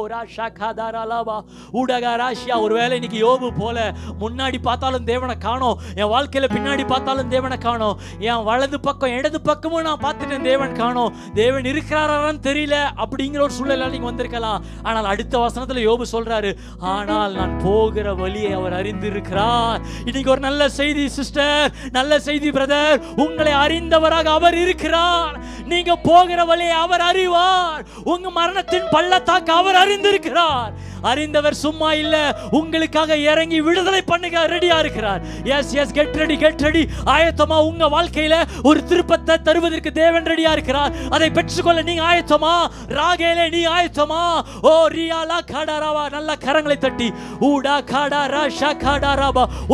ஊடக ராஷியா ஒரு ஒருவேளை இன்னைக்கு யோபு போல முன்னாடி பார்த்தாலும் தேவனை காணோம் என் வாழ்க்கையில் பின்னாடி பார்த்தாலும் தேவனை காணோம் என் வலது பக்கம் இடது பக்கமும் நான் பார்த்துட்டேன் தேவன் காணோம் தேவன் இருக்கிறாரான்னு தெரியல அப்படிங்கிற ஒரு சூழ்நிலை நீங்கள் வந்திருக்கலாம் ஆனால் அடுத்த வசனத்தில் யோபு சொல்கிறாரு ஆனால் நான் போகிற வழியை அவர் அறிந்திருக்கிறார் இன்னைக்கு ஒரு நல்ல செய்தி சிஸ்டர் நல்ல செய்தி பிரதர் உங்களை அறிந்தவராக அவர் இருக்கிறார் நீங்க போகிற வழியை அவர் அறிவார் உங்க மரணத்தின் பள்ளத்தாக்கு அவர் அவர் அறிந்திருக்கிறார் அறிந்தவர் சும்மா இல்ல உங்களுக்காக இறங்கி விடுதலை பண்ணுக ரெடியா இருக்கிறார் yes yes get ready get ready ஆயத்தமா உங்க வாழ்க்கையில ஒரு திருப்பத்தை தருவதற்கு தேவன் ரெடியா இருக்கிறார் அதை பெற்றுக்கொள்ள நீங்க ஆயத்தமா ராகேலே நீ ஆயத்தமா ஓ ரியாலா காடாராவா நல்ல கரங்களை தட்டி ஊடா காடா ராஷா காடா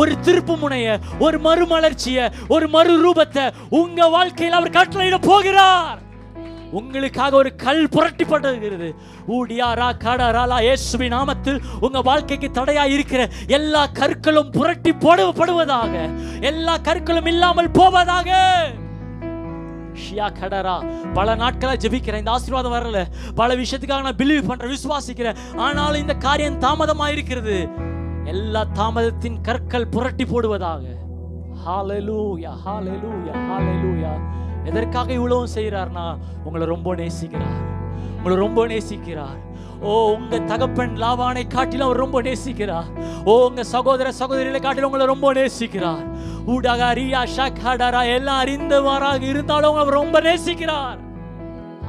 ஒரு திருப்பு முனைய ஒரு மறுமலர்ச்சிய ஒரு மறு ரூபத்தை உங்க வாழ்க்கையில் அவர் கட்டளையிட போகிறார் உங்களுக்காக ஒரு கல் புரட்டி புரட்டிப்பட்டிருக்கிறது ஊடியாரா காடாராலா இயேசுவி நாமத்தில் உங்க வாழ்க்கைக்கு தடையா இருக்கிற எல்லா கற்களும் புரட்டி போடப்படுவதாக எல்லா கற்களும் இல்லாமல் போவதாக ஷியா கடரா பல நாட்களாக ஜெபிக்கிறேன் இந்த ஆசீர்வாதம் வரல பல விஷயத்துக்காக நான் பிலீவ் பண்றேன் விசுவாசிக்கிறேன் ஆனாலும் இந்த காரியம் தாமதமா இருக்கிறது எல்லா தாமதத்தின் கற்கள் புரட்டி போடுவதாக ஹாலலூயா ஹாலலூயா ஹாலலூயா எதற்காக இவ்வளவும் செய்கிறார்னா உங்களை ரொம்ப நேசிக்கிறார் உங்களை ரொம்ப நேசிக்கிறார் ஓ உங்க தகப்பன் லாவானை காட்டிலும் அவர் ரொம்ப நேசிக்கிறார் ஓ உங்க சகோதர சகோதரிகளை காட்டிலும் உங்களை ரொம்ப நேசிக்கிறார் ஊடகா ரியா ஷாடாரா எல்லாம் அறிந்தவராக இருந்தாலும் அவர் ரொம்ப நேசிக்கிறார்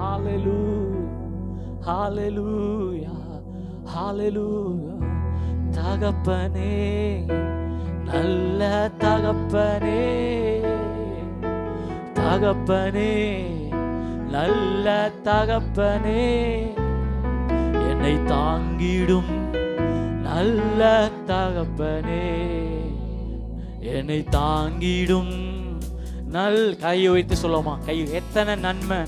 ஹாலலூ ஹாலலூயா தகப்பனே நல்ல தகப்பனே தகப்பனே நல்ல தகப்பனே என்னை தாங்கிடும் நல்ல தகப்பனே என்னை தாங்கிடும் நல் கையை வைத்து சொல்லுவோமா கை எத்தனை நன்மை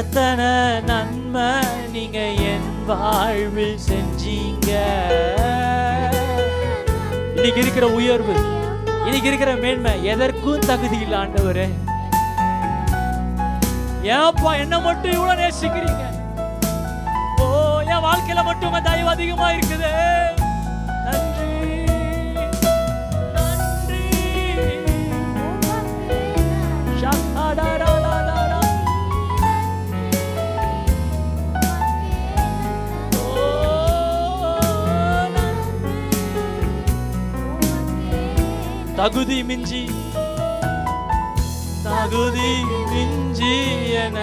எத்தனை நன்மை நீங்க என் வாழ்வில் செஞ்சீங்க இன்னைக்கு இருக்கிற உயர்வு இன்னைக்கு இருக்கிற மேன்மை எதற்கு தகுதி இல்ல ஆண்டவரே ஏப்பா என்ன மட்டும் இவ்வளவு நேசிக்கிறீங்க ஓ என் வாழ்க்கையில மட்டும் தயவு அதிகமா இருக்குது தகுதி மிஞ்சி தகுதி மிஞ்சி என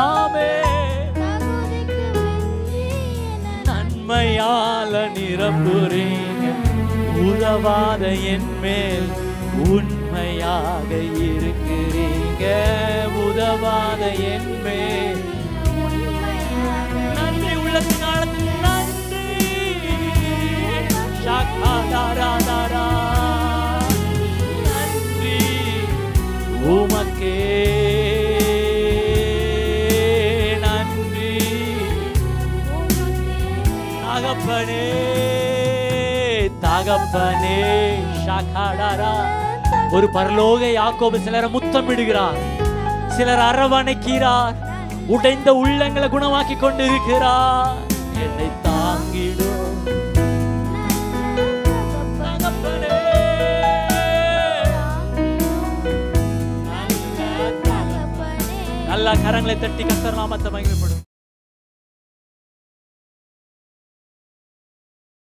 ஆமே நன்மையால நிரம்புறீங்க உதவாத என் மேல் உண்மையாக இருக்கிறீங்க உதவாத என் மேல் நன்றி ஒரு பரலோக யாக்கோபு சிலரை முத்தமிடுகிறார் சிலர் அரவணைக்கிறார் உடைந்த உள்ளங்களை குணமாக்கி கொண்டு இருக்கிறார் என்னை எல்லா கரங்களை தட்டி கத்தர் நாமத்தை மகிமைப்படும்